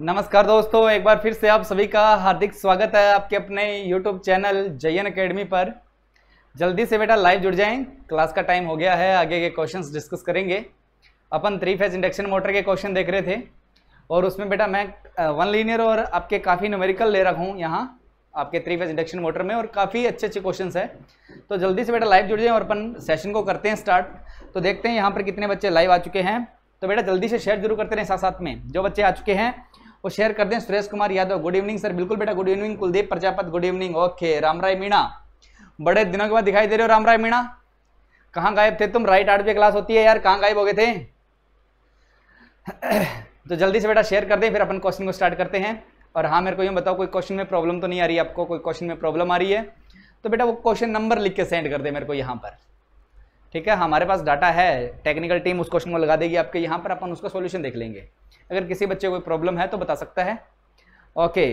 नमस्कार दोस्तों एक बार फिर से आप सभी का हार्दिक स्वागत है आपके अपने यूट्यूब चैनल जयन अकेडमी पर जल्दी से बेटा लाइव जुड़ जाएं क्लास का टाइम हो गया है आगे के क्वेश्चंस डिस्कस करेंगे अपन थ्री फेज इंडक्शन मोटर के क्वेश्चन देख रहे थे और उसमें बेटा मैं वन लीनियर और आपके काफ़ी न्यूमेरिकल ले रहा हूँ यहाँ आपके थ्री फेज इंडक्शन मोटर में और काफ़ी अच्छे अच्छे क्वेश्चन है तो जल्दी से बेटा लाइव जुड़ जाएँ और अपन सेशन को करते हैं स्टार्ट तो देखते हैं यहाँ पर कितने बच्चे लाइव आ चुके हैं तो बेटा जल्दी से शेयर जरूर करते रहें साथ साथ में जो बच्चे आ चुके हैं वो शेयर कर दें Suresh Kumar Yadav good evening sir बिल्कुल बेटा good evening Kuldeep Prajapat good evening okay Ramrai Meena बड़े दिनों के बाद दिखाई दे रहे हो रामराय मीणा कहाँ गायब थे तुम राइट आठवीं क्लास होती है यार कहाँ गायब हो गए थे तो जल्दी से बेटा शेयर कर दें फिर अपन क्वेश्चन को स्टार्ट करते हैं और हाँ मेरे को ये बताओ कोई क्वेश्चन में प्रॉब्लम तो नहीं आ रही आपको कोई क्वेश्चन में प्रॉब्लम आ रही है तो बेटा वो क्वेश्चन नंबर लिख के सेंड कर दे मेरे को यहाँ पर ठीक है हमारे पास डाटा है टेक्निकल टीम उस क्वेश्चन को लगा देगी आपके यहाँ पर अपन उसका सोल्यूशन देख लेंगे अगर किसी बच्चे कोई प्रॉब्लम है तो बता सकता है ओके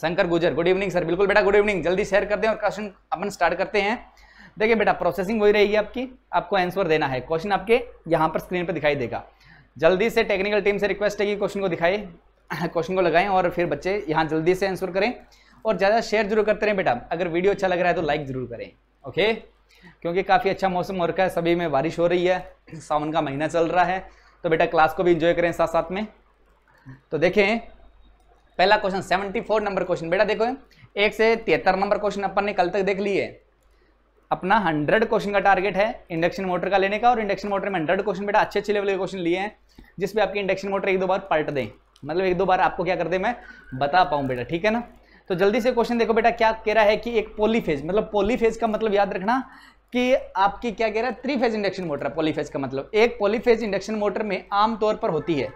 शंकर गुजर गुड इवनिंग सर बिल्कुल बेटा गुड इवनिंग जल्दी शेयर कर दें और क्वेश्चन अपन स्टार्ट करते हैं देखिए बेटा प्रोसेसिंग वही रहेगी आपकी आपको आंसर देना है क्वेश्चन आपके यहाँ पर स्क्रीन पर दिखाई देगा जल्दी से टेक्निकल टीम से रिक्वेस्ट है कि क्वेश्चन को दिखाए क्वेश्चन को लगाएं और फिर बच्चे यहाँ जल्दी से आंसर करें और ज़्यादा शेयर जरूर करते रहें बेटा अगर वीडियो अच्छा लग रहा है तो लाइक ज़रूर करें ओके क्योंकि काफ़ी अच्छा मौसम हो रखा है सभी में बारिश हो रही है सावन का महीना चल रहा है तो बेटा क्लास को भी इंजॉय करें साथ साथ में तो देखें पहला question seventy four number question बेटा देखो एक से तिहत्तर नंबर क्वेश्चन अपन ने कल तक देख लिए अपना हंड्रेड क्वेश्चन का टारगेट है इंडक्शन मोटर का लेने का और इंडक्शन मोटर में हंड्रेड क्वेश्चन बेटा अच्छे अच्छे लेवल के क्वेश्चन लिए हैं जिसमें आपकी इंडक्शन मोटर एक दो बार पलट दें मतलब एक दो बार आपको क्या कर दे मैं बता पाऊँ बेटा ठीक है ना तो जल्दी से क्वेश्चन देखो बेटा क्या कह रहा है कि एक पोलीफेज मतलब पोलीफेज का मतलब याद रखना कि आपकी क्या कह रहा है three phase induction motor polyphase का मतलब एक पॉलीफेज इंडक्शन मोटर में आमतौर पर होती है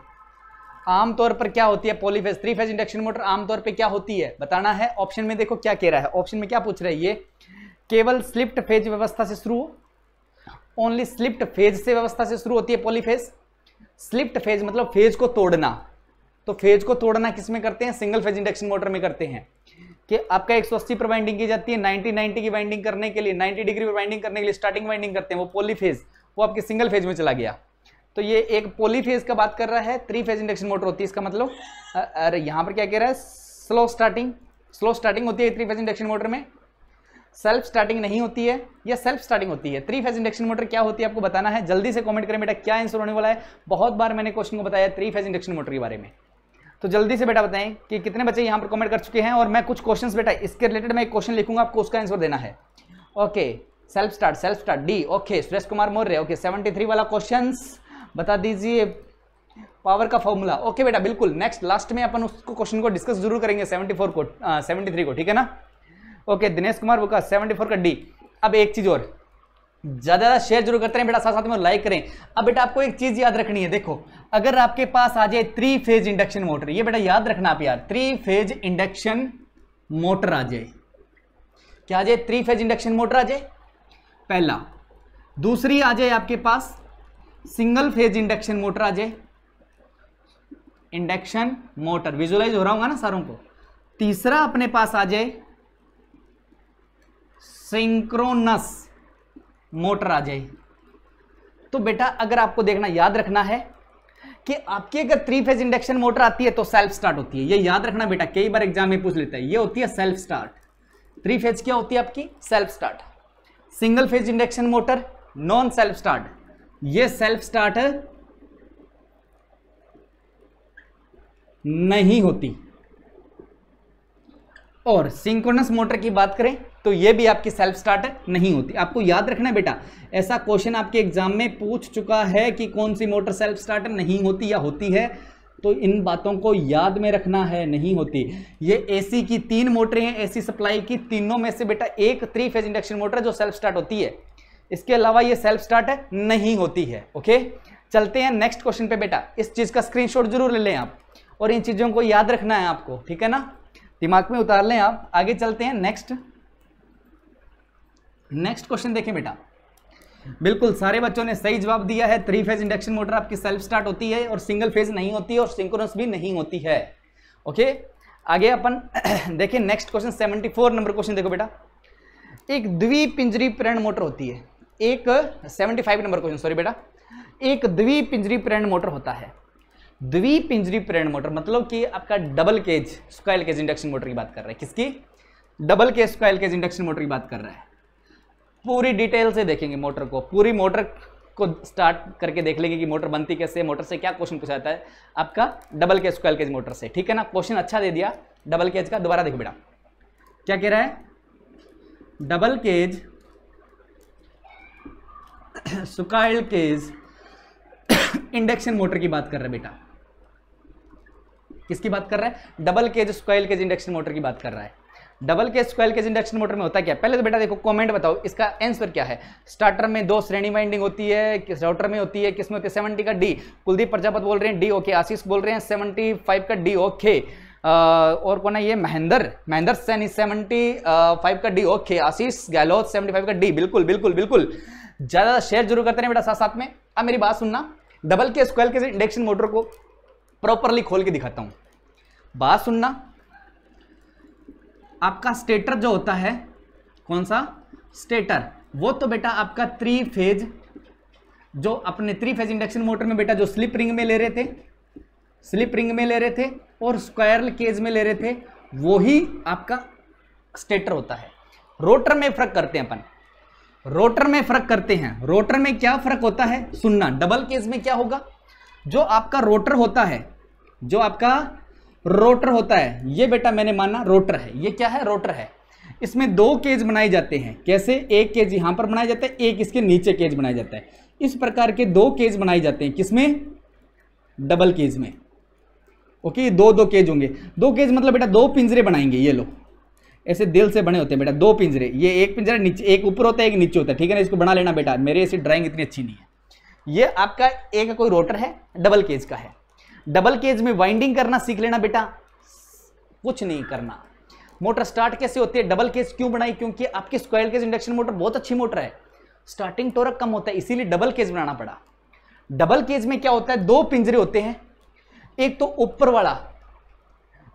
आमतौर पर क्या होती है polyphase three phase induction motor आमतौर पर क्या होती है बताना है ऑप्शन में देखो क्या कह रहा है ऑप्शन में क्या पूछ रहा है ये केवल स्लिप्ट फेज व्यवस्था से शुरू ओनली स्लिप्ट फेज से व्यवस्था से शुरू होती है पॉलीफेज स्लिप्ट फेज मतलब फेज को तोड़ना तो फेज को तोड़ना किस में करते हैं सिंगल फेज इंडक्शन मोटर में करते हैं कि आपका 180 पर बाइंडिंग की जाती है 90 90 की बाइंडिंग करने के लिए 90 डिग्री पर बाइंडिंग करने के लिए स्टार्टिंग बाइंडिंग करते हैं वो फेज वो आपके सिंगल फेज में चला गया तो ये एक फेज का बात कर रहा है थ्री फेज इंडक्शन मोटर होती है इसका मतलब अरे यहाँ पर क्या कह रहा है स्लो स्टार्टिंग स्लो स्टार्टिंग होती है थ्री फेज इंडक्शन मोटर में सेल्फ स्टार्टिंग नहीं होती है या सेल्फ स्टार्टिंग होती है थ्री फेज इंडक्शन मोटर क्या होती है आपको बताना है जल्दी से कमेंट करें बेटा क्या आंसर होने वाला है बहुत बार मैंने क्वेश्चन को बताया थ्री फेज इंडक्शन मोटर के बारे में तो जल्दी से बेटा बताएं कि कितने बच्चे यहाँ पर कमेंट कर चुके हैं और मैं कुछ क्वेश्चंस बेटा इसके रिलेटेड मैं एक क्वेश्चन लिखूंगा आपको उसका आंसर देना है okay self start self start D okay Suresh Kumar Maurya okay seventy three वाला क्वेश्चन बता दीजिए पावर का फॉर्मूला ओके बेटा बिल्कुल नेक्स्ट लास्ट में अपन उसको क्वेश्चन को डिस्कस जरूर करेंगे सेवेंटी फोर को सेवेंटी थ्री को ठीक है ना ओके दिनेश कुमार बुका सेवेंटी फोर का डी अब एक चीज़ और ज़्यादा ज़्यादा शेयर जरूर करते हैं बेटा साथ साथ में लाइक करें अब बेटा आपको एक चीज़ याद रखनी है देखो अगर आपके पास आ जाए थ्री फेज इंडक्शन मोटर ये बेटा याद रखना आप यार थ्री फेज इंडक्शन मोटर आ जाए क्या आ जाए थ्री फेज इंडक्शन मोटर आ जाए पहला दूसरी आ जाए आपके पास सिंगल फेज इंडक्शन मोटर आ जाए इंडक्शन मोटर विजुअलाइज हो रहा होगा ना सारों को तीसरा अपने पास आ जाए सिंक्रोनस मोटर आ जाए तो बेटा अगर आपको देखना याद रखना है कि आपकी अगर थ्री फेज इंडक्शन मोटर आती है तो सेल्फ स्टार्ट होती है ये याद रखना बेटा कई बार एग्जाम में पूछ लेता है ये होती है सेल्फ स्टार्ट थ्री फेज क्या होती है आपकी self start single phase induction motor non self start ये सेल्फ स्टार्ट नहीं होती और सिंक्रोनस मोटर की बात करें तो ये भी आपकी सेल्फ स्टार्ट नहीं होती आपको याद रखना बेटा ऐसा क्वेश्चन आपके एग्जाम में पूछ चुका है कि कौन सी मोटर सेल्फ स्टार्ट नहीं होती या होती है तो इन बातों को याद में रखना है नहीं होती ये एसी की तीन मोटरें हैं एसी सप्लाई की तीनों में से बेटा एक थ्री फेज इंडक्शन मोटर जो सेल्फ स्टार्ट होती है इसके अलावा ये सेल्फ स्टार्ट नहीं होती है ओके चलते हैं नेक्स्ट क्वेश्चन पे बेटा इस चीज़ का स्क्रीनशॉट जरूर ले लें आप और इन चीज़ों को याद रखना है आपको ठीक है ना दिमाग में उतार लें आप आगे चलते हैं नेक्स्ट नेक्स्ट क्वेश्चन देखें बेटा बिल्कुल सारे बच्चों ने सही जवाब दिया है थ्री फेज इंडक्शन मोटर आपकी सेल्फ स्टार्ट होती है और सिंगल फेज नहीं होती है और सिंक्रोनस भी नहीं होती है ओके आगे अपन देखें next question seventy four number question देखो बेटा एक द्विपिंजरी प्रेरण मोटर होती है एक seventy five number question sorry बेटा एक द्विपिंजरी प्रेरण मोटर होता है द्विपिंजरी प्रेरण मोटर मतलब कि आपका double cage squirrel cage induction motor की बात कर रहा है किसकी double cage squirrel cage induction motor की बात कर रहा है पूरी डिटेल से देखेंगे मोटर को पूरी मोटर को स्टार्ट करके देख लेंगे कि मोटर बनती कैसे मोटर से क्या क्वेश्चन पूछा जाता है आपका double cage squirrel cage motor से ठीक है ना क्वेश्चन अच्छा दे दिया डबल केज का दोबारा देख बेटा क्या कह रहा है double cage squirrel cage induction motor की बात कर रहे बेटा किसकी बात कर रहा है double cage squirrel cage induction motor की बात कर रहा है double cage square cage induction motor में होता क्या पहले तो बेटा देखो कमेंट बताओ इसका आंसर क्या है स्टार्टर में दो श्रेणी वाइंडिंग होती है किस राउटर में होती है किस में होती है सेवेंटी का डी कुलदीप प्रजापत बोल रहे हैं डी ओके आशीष बोल रहे हैं सेवेंटी फाइव का डी ओके और कौन है ये महेंद्र महेंद्र सैन सेवेंटी फाइव का D okay Ashish Gahlot seventy five का डी बिल्कुल बिल्कुल बिल्कुल ज़्यादा शेयर जरूर करते हैं बेटा साथ साथ में अब मेरी बात सुनना double cage squirrel cage induction motor को प्रॉपरली खोल के दिखाता हूँ बात सुनना आपका स्टेटर जो होता है कौन सा स्टेटर वो तो बेटा आपका थ्री फेज जो अपने थ्री फेज इंडक्शन मोटर में बेटा जो स्लिप रिंग में ले रहे थे स्लिप रिंग में ले रहे थे और स्क्वायर केज में ले रहे थे वो ही आपका स्टेटर होता है रोटर में फर्क करते हैं अपन रोटर में फर्क करते हैं रोटर में क्या फर्क होता है सुनना डबल केज में क्या होगा जो आपका रोटर होता है जो आपका रोटर होता है ये बेटा मैंने माना रोटर है ये क्या है रोटर है इसमें दो केज बनाए जाते हैं कैसे एक केज यहां पर बनाया जाता है एक इसके नीचे केज बनाया जाता है इस प्रकार के दो केज बनाए जाते हैं किसमें डबल केज में ओके दो दो केज होंगे दो केज मतलब बेटा दो पिंजरे बनाएंगे ये लोग ऐसे दिल से बने होते हैं बेटा दो पिंजरे ये एक पिंजरा नीचे एक ऊपर होता है एक नीचे होता है ठीक है ना इसको बना लेना बेटा मेरे ऐसी ड्राइंग इतनी अच्छी नहीं है ये आपका एक कोई रोटर है डबल केज का है डबल केज में वाइंडिंग करना सीख लेना बेटा कुछ नहीं करना मोटर स्टार्ट कैसे होती है डबल केज क्यों बनाई क्योंकि आपकी स्क्वायर केज इंडक्शन मोटर बहुत अच्छी मोटर है स्टार्टिंग टोरक कम होता है इसीलिए डबल केज बनाना पड़ा डबल केज में क्या होता है दो पिंजरे होते हैं एक तो ऊपर वाला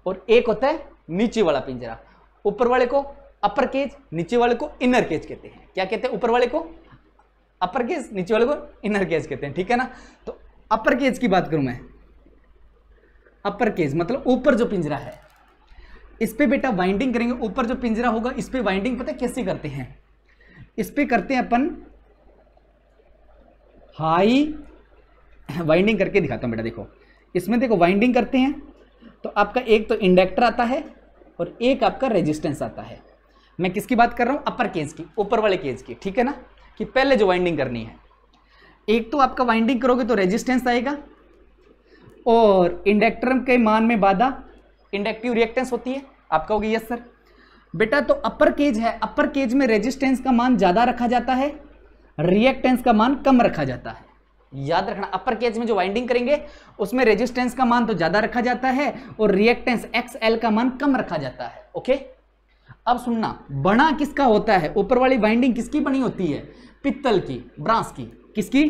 और एक होता है नीचे वाला पिंजरा ऊपर वाले को अपर केज नीचे वाले को इनर केज कहते हैं क्या कहते हैं ऊपर वाले को अपर केज नीचे वाले को इनर केज कहते हैं ठीक है ना तो अपर केज की बात करूं मैं अपर केज मतलब ऊपर जो पिंजरा है इस पर बेटा वाइंडिंग करेंगे ऊपर जो पिंजरा होगा इस पर वाइंडिंग पता कैसे करते हैं इस पर करते हैं अपन हाई वाइंडिंग करके दिखाता हूँ बेटा देखो इसमें देखो वाइंडिंग करते हैं तो आपका एक तो इंडक्टर आता है और एक आपका रेजिस्टेंस आता है मैं किसकी बात कर रहा हूँ अपर केज की ऊपर वाले केज की ठीक है ना कि पहले जो वाइंडिंग करनी है एक तो आपका वाइंडिंग करोगे तो रेजिस्टेंस आएगा और इंडक्टर के मान में बाधा इंडक्टिव रिएक्टेंस होती है आप कहोगे यस सर बेटा तो अपर केज है अपर केज में रेजिस्टेंस का मान ज़्यादा रखा जाता है रिएक्टेंस का मान कम रखा जाता है याद रखना अपर केज में जो वाइंडिंग करेंगे उसमें रेजिस्टेंस का मान तो ज़्यादा रखा जाता है और रिएक्टेंस एक्स एल का मान कम रखा जाता है ओके अब सुनना बना किसका होता है ऊपर वाली बाइंडिंग किसकी बनी होती है पित्तल की ब्रांस की किसकी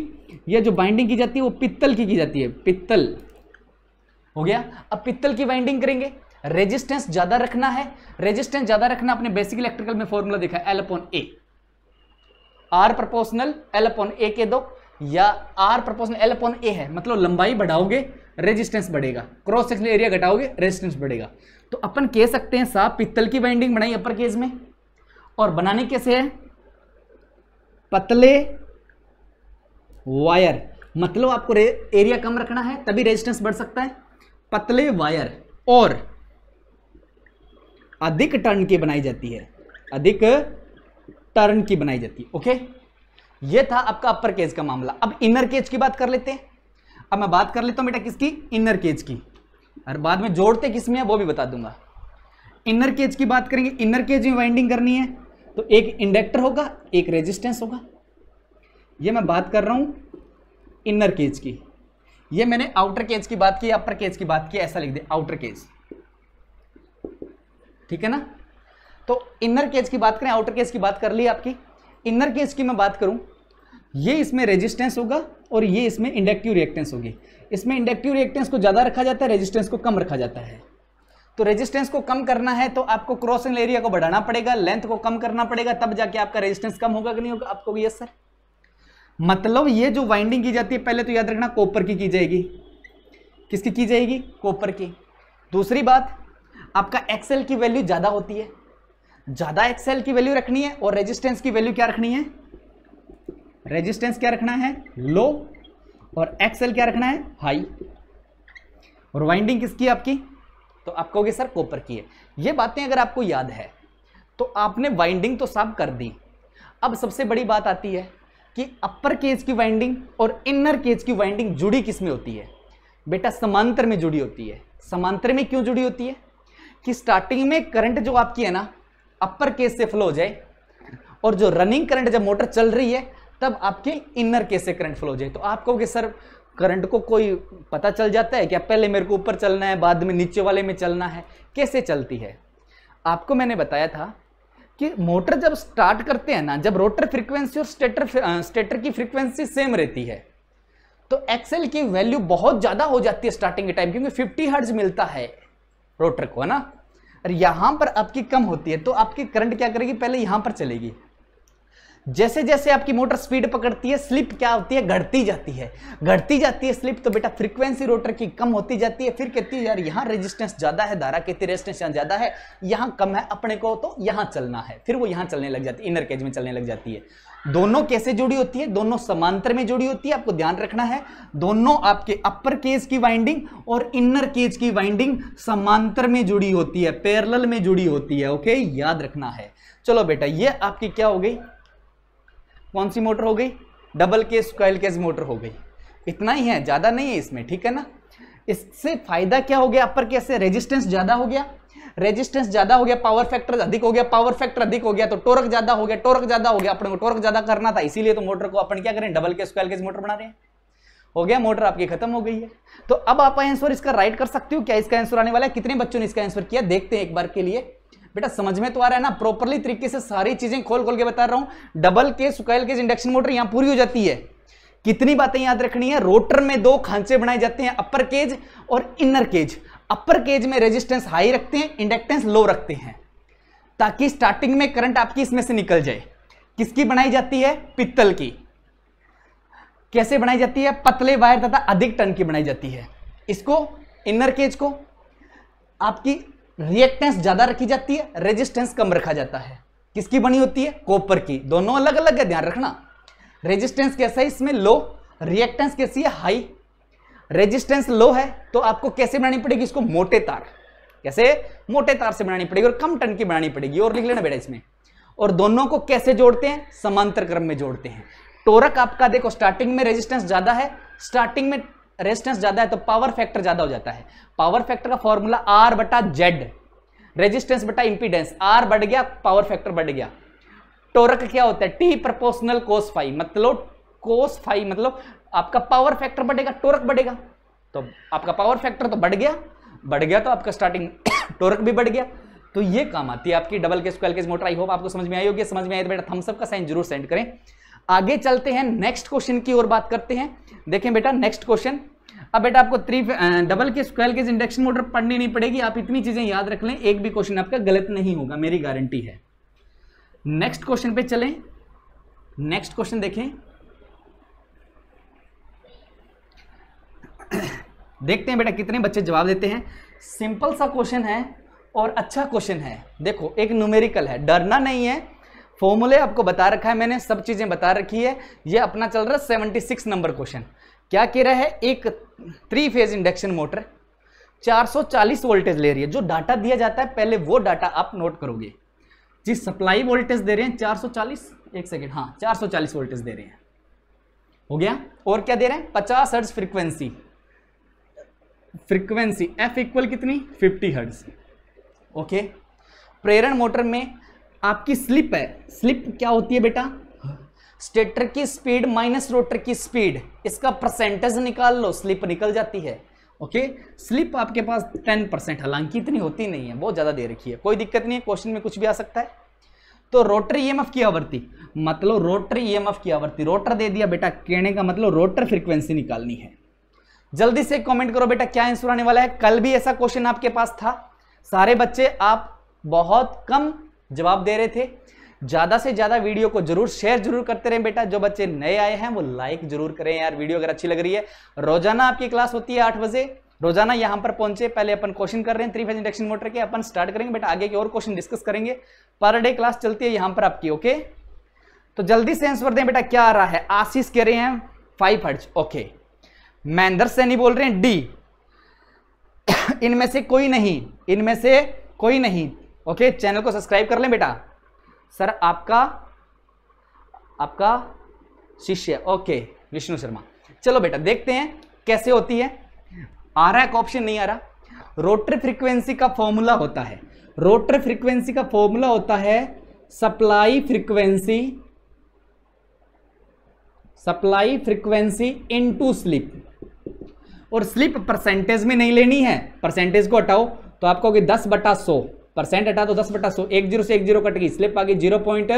यह जो बाइंडिंग की जाती है वो पित्तल की की जाती है पित्तल हो गया अब पित्तल की वाइंडिंग करेंगे रेजिस्टेंस ज्यादा रखना है रेजिस्टेंस ज्यादा रखना अपने बेसिक इलेक्ट्रिकल में फॉर्मूला देखा है L upon A R proportional L upon A के दो या R proportional L upon A है मतलब लंबाई बढ़ाओगे रेजिस्टेंस बढ़ेगा क्रॉस सेक्शनल एरिया घटाओगे रेजिस्टेंस बढ़ेगा तो अपन कह सकते हैं साहब पित्तल की वाइंडिंग बनाई अपर केज में और बनाने कैसे है पतले वायर मतलब आपको एरिया कम रखना है तभी रेजिस्टेंस बढ़ सकता है पतले वायर और अधिक टर्न की बनाई जाती है अधिक टर्न की बनाई जाती है ओके ये था आपका अपर केज का मामला अब इनर केज की बात कर लेते हैं अब मैं बात कर लेता हूं बेटा किसकी इनर केज की और बाद में जोड़ते किस में है वो भी बता दूंगा इनर केज की बात करेंगे इनर केज में वाइंडिंग करनी है तो एक इंडक्टर होगा एक रेजिस्टेंस होगा ये मैं बात कर रहा हूं इनर केज की ये मैंने आउटर केज की बात की अपर केज की बात की ऐसा लिख दे आउटर केज ठीक है ना तो इनर केज की बात करें आउटर केज की बात कर ली आपकी इनर केज की मैं बात करूं ये इसमें रेजिस्टेंस होगा और ये इसमें इंडक्टिव रिएक्टेंस होगी इसमें इंडक्टिव रिएक्टेंस को ज़्यादा रखा जाता है रेजिस्टेंस को कम रखा जाता है तो रेजिस्टेंस को कम करना है तो आपको क्रॉसिंग एरिया को बढ़ाना पड़ेगा लेंथ को कम करना पड़ेगा तब जाके आपका रेजिस्टेंस कम होगा कि नहीं होगा आपको यस सर मतलब ये जो वाइंडिंग की जाती है पहले तो याद रखना कॉपर की की जाएगी किसकी की जाएगी कॉपर की दूसरी बात आपका एक्सेल की वैल्यू ज़्यादा होती है ज़्यादा एक्सेल की वैल्यू रखनी है और रेजिस्टेंस की वैल्यू क्या रखनी है रेजिस्टेंस क्या रखना है लो और एक्सेल क्या रखना है हाई और वाइंडिंग किसकी आपकी तो आप कहोगे सर कॉपर की है ये बातें अगर आपको याद है तो आपने वाइंडिंग तो साफ कर दी अब सबसे बड़ी बात आती है कि अपर केज की वाइंडिंग और इनर केज की वाइंडिंग जुड़ी किस में होती है बेटा समांतर में जुड़ी होती है समांतर में क्यों जुड़ी होती है कि स्टार्टिंग में करंट जो आपकी है ना अपर केस से फ्लो हो जाए और जो रनिंग करंट जब मोटर चल रही है तब आपके इनर केस से करंट फ्लो हो जाए तो आप कहोगे सर करंट को कोई पता चल जाता है क्या पहले मेरे को ऊपर चलना है बाद में नीचे वाले में चलना है कैसे चलती है आपको मैंने बताया था कि मोटर जब स्टार्ट करते हैं ना जब रोटर फ्रीक्वेंसी और स्टेटर स्टेटर की फ्रीक्वेंसी सेम रहती है तो एक्सेल की वैल्यू बहुत ज़्यादा हो जाती है स्टार्टिंग के टाइम क्योंकि 50 हर्ज मिलता है रोटर को है ना और यहां पर आपकी कम होती है तो आपकी करंट क्या करेगी पहले यहां पर चलेगी जैसे जैसे आपकी मोटर स्पीड पकड़ती है स्लिप क्या होती है घटती जाती है घटती जाती है स्लिप तो बेटा फ्रीक्वेंसी रोटर की कम होती जाती है फिर कहती है यार यहाँ रेजिस्टेंस ज़्यादा है धारा कहती रेजिस्टेंस यहाँ ज़्यादा है यहाँ कम है अपने को तो यहाँ चलना है फिर वो यहाँ चलने लग जाती है इनर केज में चलने लग जाती है दोनों कैसे जुड़ी होती है दोनों समांतर में जुड़ी होती है आपको ध्यान रखना है दोनों आपके अपर केज की वाइंडिंग और इनर केज की वाइंडिंग समांतर में जुड़ी होती है पैरेलल में जुड़ी होती है ओके याद रखना है चलो बेटा ये आपकी क्या हो गई कौन सी मोटर हो गई double cage squirrel cage motor हो गई इतना ही है ज़्यादा नहीं है इसमें ठीक है ना इससे फायदा क्या हो गया अपर केस से रेजिस्टेंस ज़्यादा हो गया रेजिस्टेंस ज्यादा हो गया पावर फैक्टर अधिक हो गया पावर फैक्टर अधिक हो गया तो टोरक ज्यादा हो गया टोरक ज्यादा हो गया अपने को टोरक ज्यादा करना था इसीलिए तो मोटर को अपन क्या करें डबल के स्क्वायर के मोटर बना रहे हैं हो गया मोटर आपकी खत्म हो गई है तो अब आप आंसर इसका राइट कर सकते हो क्या इसका आंसर आने वाला है कितने बच्चों ने इसका आंसर किया देखते हैं एक बार के लिए बेटा समझ में तो आ रहा है ना प्रॉपरली तरीके से सारी चीजें खोल खोल के बता रहा हूं डबल के सुकैल के इंडक्शन मोटर यहां पूरी हो जाती है कितनी बातें याद रखनी है रोटर में दो खांचे बनाए जाते हैं अपर केज और इनर केज अपर केज में रेजिस्टेंस हाई रखते हैं इंडक्टेंस लो रखते हैं ताकि स्टार्टिंग में करंट आपकी इसमें से निकल जाए किसकी बनाई जाती है पित्तल की कैसे बनाई जाती है पतले वायर तथा अधिक टन की बनाई जाती है इसको इनर केज को आपकी रिएक्टेंस ज्यादा रखी जाती है रेजिस्टेंस कम रखा जाता है किसकी बनी होती है कॉपर की दोनों अलग अलग है ध्यान रखना रेजिस्टेंस कैसा है इसमें लो रिएक्टेंस कैसी है हाई रेजिस्टेंस लो है तो आपको कैसे बनानी पड़ेगी इसको मोटे तार कैसे मोटे तार से बनानी पड़ेगी और कम टन की बनानी पड़ेगी और लिख लेना बेटा इसमें और दोनों को कैसे जोड़ते हैं समांतर क्रम में जोड़ते हैं टोरक आपका देखो स्टार्टिंग में रेजिस्टेंस ज्यादा है स्टार्टिंग में रेजिस्टेंस ज्यादा है तो पावर फैक्टर ज्यादा हो जाता है पावर फैक्टर का फॉर्मूला आर बटा जेड रेजिस्टेंस बटा इंपीडेंस आर बढ़ गया पावर फैक्टर बढ़ गया टोरक क्या होता है टी प्रपोर्सनल कोस फाइव मतलब कोस फाइव मतलब आपका पावर फैक्टर बढ़ेगा टोरक बढ़ेगा तो आपका पावर फैक्टर तो बढ़ गया बढ़ गया तो आपका स्टार्टिंग टोरक भी बढ़ गया तो ये काम आती है आपकी double cage squirrel cage motor I hope आपको समझ में आई होगी समझ में आई तो बेटा थम्सअप का साइन जरूर सेंड करें आगे चलते हैं नेक्स्ट क्वेश्चन की ओर बात करते हैं देखें बेटा नेक्स्ट क्वेश्चन अब बेटा आपको three double cage squirrel cage induction motor पढ़नी नहीं पड़ेगी आप इतनी चीजें याद रख लें एक भी क्वेश्चन आपका गलत नहीं होगा मेरी गारंटी है नेक्स्ट क्वेश्चन पे चलें नेक्स्ट क्वेश्चन देखें देखते हैं बेटा कितने बच्चे जवाब देते हैं सिंपल सा क्वेश्चन है और अच्छा क्वेश्चन है देखो एक न्यूमेरिकल है डरना नहीं है फॉर्मूले आपको बता रखा है मैंने सब चीज़ें बता रखी है ये अपना चल रहा है सेवेंटी सिक्स नंबर क्वेश्चन क्या कह रहा है एक three phase induction motor 440 voltage ले रही है जो डाटा दिया जाता है पहले वो डाटा आप नोट करोगे जी सप्लाई वोल्टेज दे रहे हैं 440 एक सेकेंड हाँ 440 वोल्टेज दे रहे हैं हो गया और क्या दे रहे हैं 50 hertz frequency frequency F equal कितनी 50 हर्ट्ज ओके प्रेरण मोटर में आपकी स्लिप है स्लिप क्या होती है बेटा स्टेटर की स्पीड माइनस रोटर की स्पीड इसका परसेंटेज निकाल लो स्लिप निकल जाती है ओके स्लिप आपके पास टेन परसेंट हालांकि इतनी होती नहीं है बहुत ज़्यादा दे रखी है कोई दिक्कत नहीं है क्वेश्चन में कुछ भी आ सकता है तो रोटर ईएमएफ e की आवृत्ति मतलब रोटर ईएमएफ e की आवृत्ति रोटर दे दिया बेटा कहने का मतलब रोटर फ्रीक्वेंसी निकालनी है जल्दी से कमेंट करो बेटा क्या आंसर आने वाला है कल भी ऐसा क्वेश्चन आपके पास था सारे बच्चे आप बहुत कम जवाब दे रहे थे ज़्यादा से ज़्यादा वीडियो को जरूर शेयर जरूर करते रहें बेटा जो बच्चे नए आए हैं वो लाइक जरूर करें यार वीडियो अगर अच्छी लग रही है रोजाना आपकी क्लास होती है आठ बजे रोजाना यहाँ पर पहुंचे पहले अपन क्वेश्चन कर रहे हैं थ्री फेज इंडक्शन मोटर के अपन स्टार्ट करेंगे बेटा आगे के और क्वेश्चन डिस्कस करेंगे पर डे क्लास चलती है यहाँ पर आपकी ओके तो जल्दी से आंसर दें बेटा क्या आ रहा है आशीष कह रहे हैं फाइव हर्ज ओके महेंद्र सैनी बोल रहे हैं डी इनमें से कोई नहीं इनमें से कोई नहीं ओके चैनल को सब्सक्राइब कर लें बेटा सर आपका आपका शिष्य ओके विष्णु शर्मा चलो बेटा देखते हैं कैसे होती है आ रहा है ऑप्शन नहीं आ रहा रोटर फ्रीक्वेंसी का फॉर्मूला होता है रोटर फ्रीक्वेंसी का फॉर्मूला होता है supply frequency supply frequency into slip और स्लिप परसेंटेज में नहीं लेनी है परसेंटेज को हटाओ तो आपको कहोगे दस बटा सौ परसेंट हटा तो दस बटा सो एक जीरो से एक जीरो कट गई स्लिप आ गई जीरो पॉइंट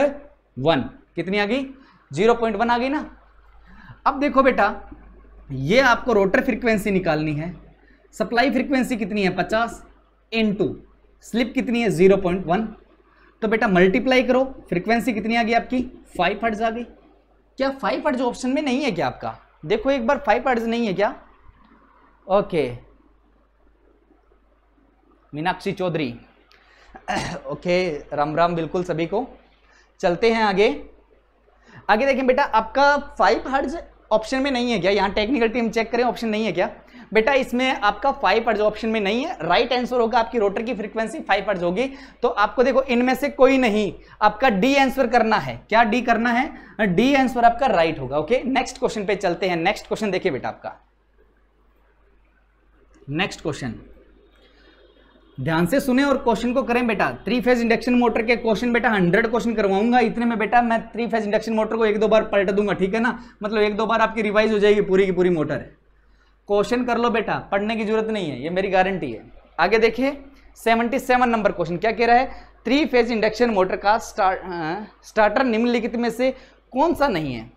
वन कितनी आ गई जीरो पॉइंट वन आ गई ना अब देखो बेटा ये आपको रोटर फ्रीक्वेंसी निकालनी है सप्लाई फ्रीक्वेंसी कितनी है पचास इन टू स्लिप कितनी है जीरो पॉइंट वन तो बेटा मल्टीप्लाई करो फ्रीक्वेंसी कितनी आ गई आपकी फाइव हर्ट्ज आ गई क्या फाइव हर्ट्ज ऑप्शन में नहीं है क्या आपका देखो एक बार फाइव हर्ट्ज नहीं है क्या ओके मीनाक्षी चौधरी ओके राम राम बिल्कुल सभी को चलते हैं आगे आगे देखें बेटा आपका फाइव हर्ज ऑप्शन में नहीं है क्या यहाँ टेक्निकल टीम चेक करें ऑप्शन नहीं है क्या बेटा इसमें आपका फाइव हर्ज ऑप्शन में नहीं है राइट आंसर होगा आपकी रोटर की फ्रीक्वेंसी फाइव हर्ज होगी तो आपको देखो इनमें से कोई नहीं आपका डी आंसर करना है क्या डी करना है डी आंसर आपका राइट होगा ओके नेक्स्ट क्वेश्चन पे चलते हैं नेक्स्ट क्वेश्चन देखिए बेटा आपका नेक्स्ट क्वेश्चन ध्यान से सुने और क्वेश्चन को करें बेटा थ्री फेज इंडक्शन मोटर के क्वेश्चन बेटा हंड्रेड क्वेश्चन करवाऊंगा इतने में बेटा मैं थ्री फेज इंडक्शन मोटर को एक दो बार पलट दूंगा ठीक है ना मतलब एक दो बार आपकी रिवाइज हो जाएगी पूरी की पूरी मोटर क्वेश्चन कर लो बेटा पढ़ने की जरूरत नहीं है ये मेरी गारंटी है आगे देखिए सेवेंटी सेवन नंबर क्वेश्चन क्या कह रहा है थ्री फेज इंडक्शन मोटर का स्टार्ट हाँ, स्टार्टर निम्नलिखित में से कौन सा नहीं है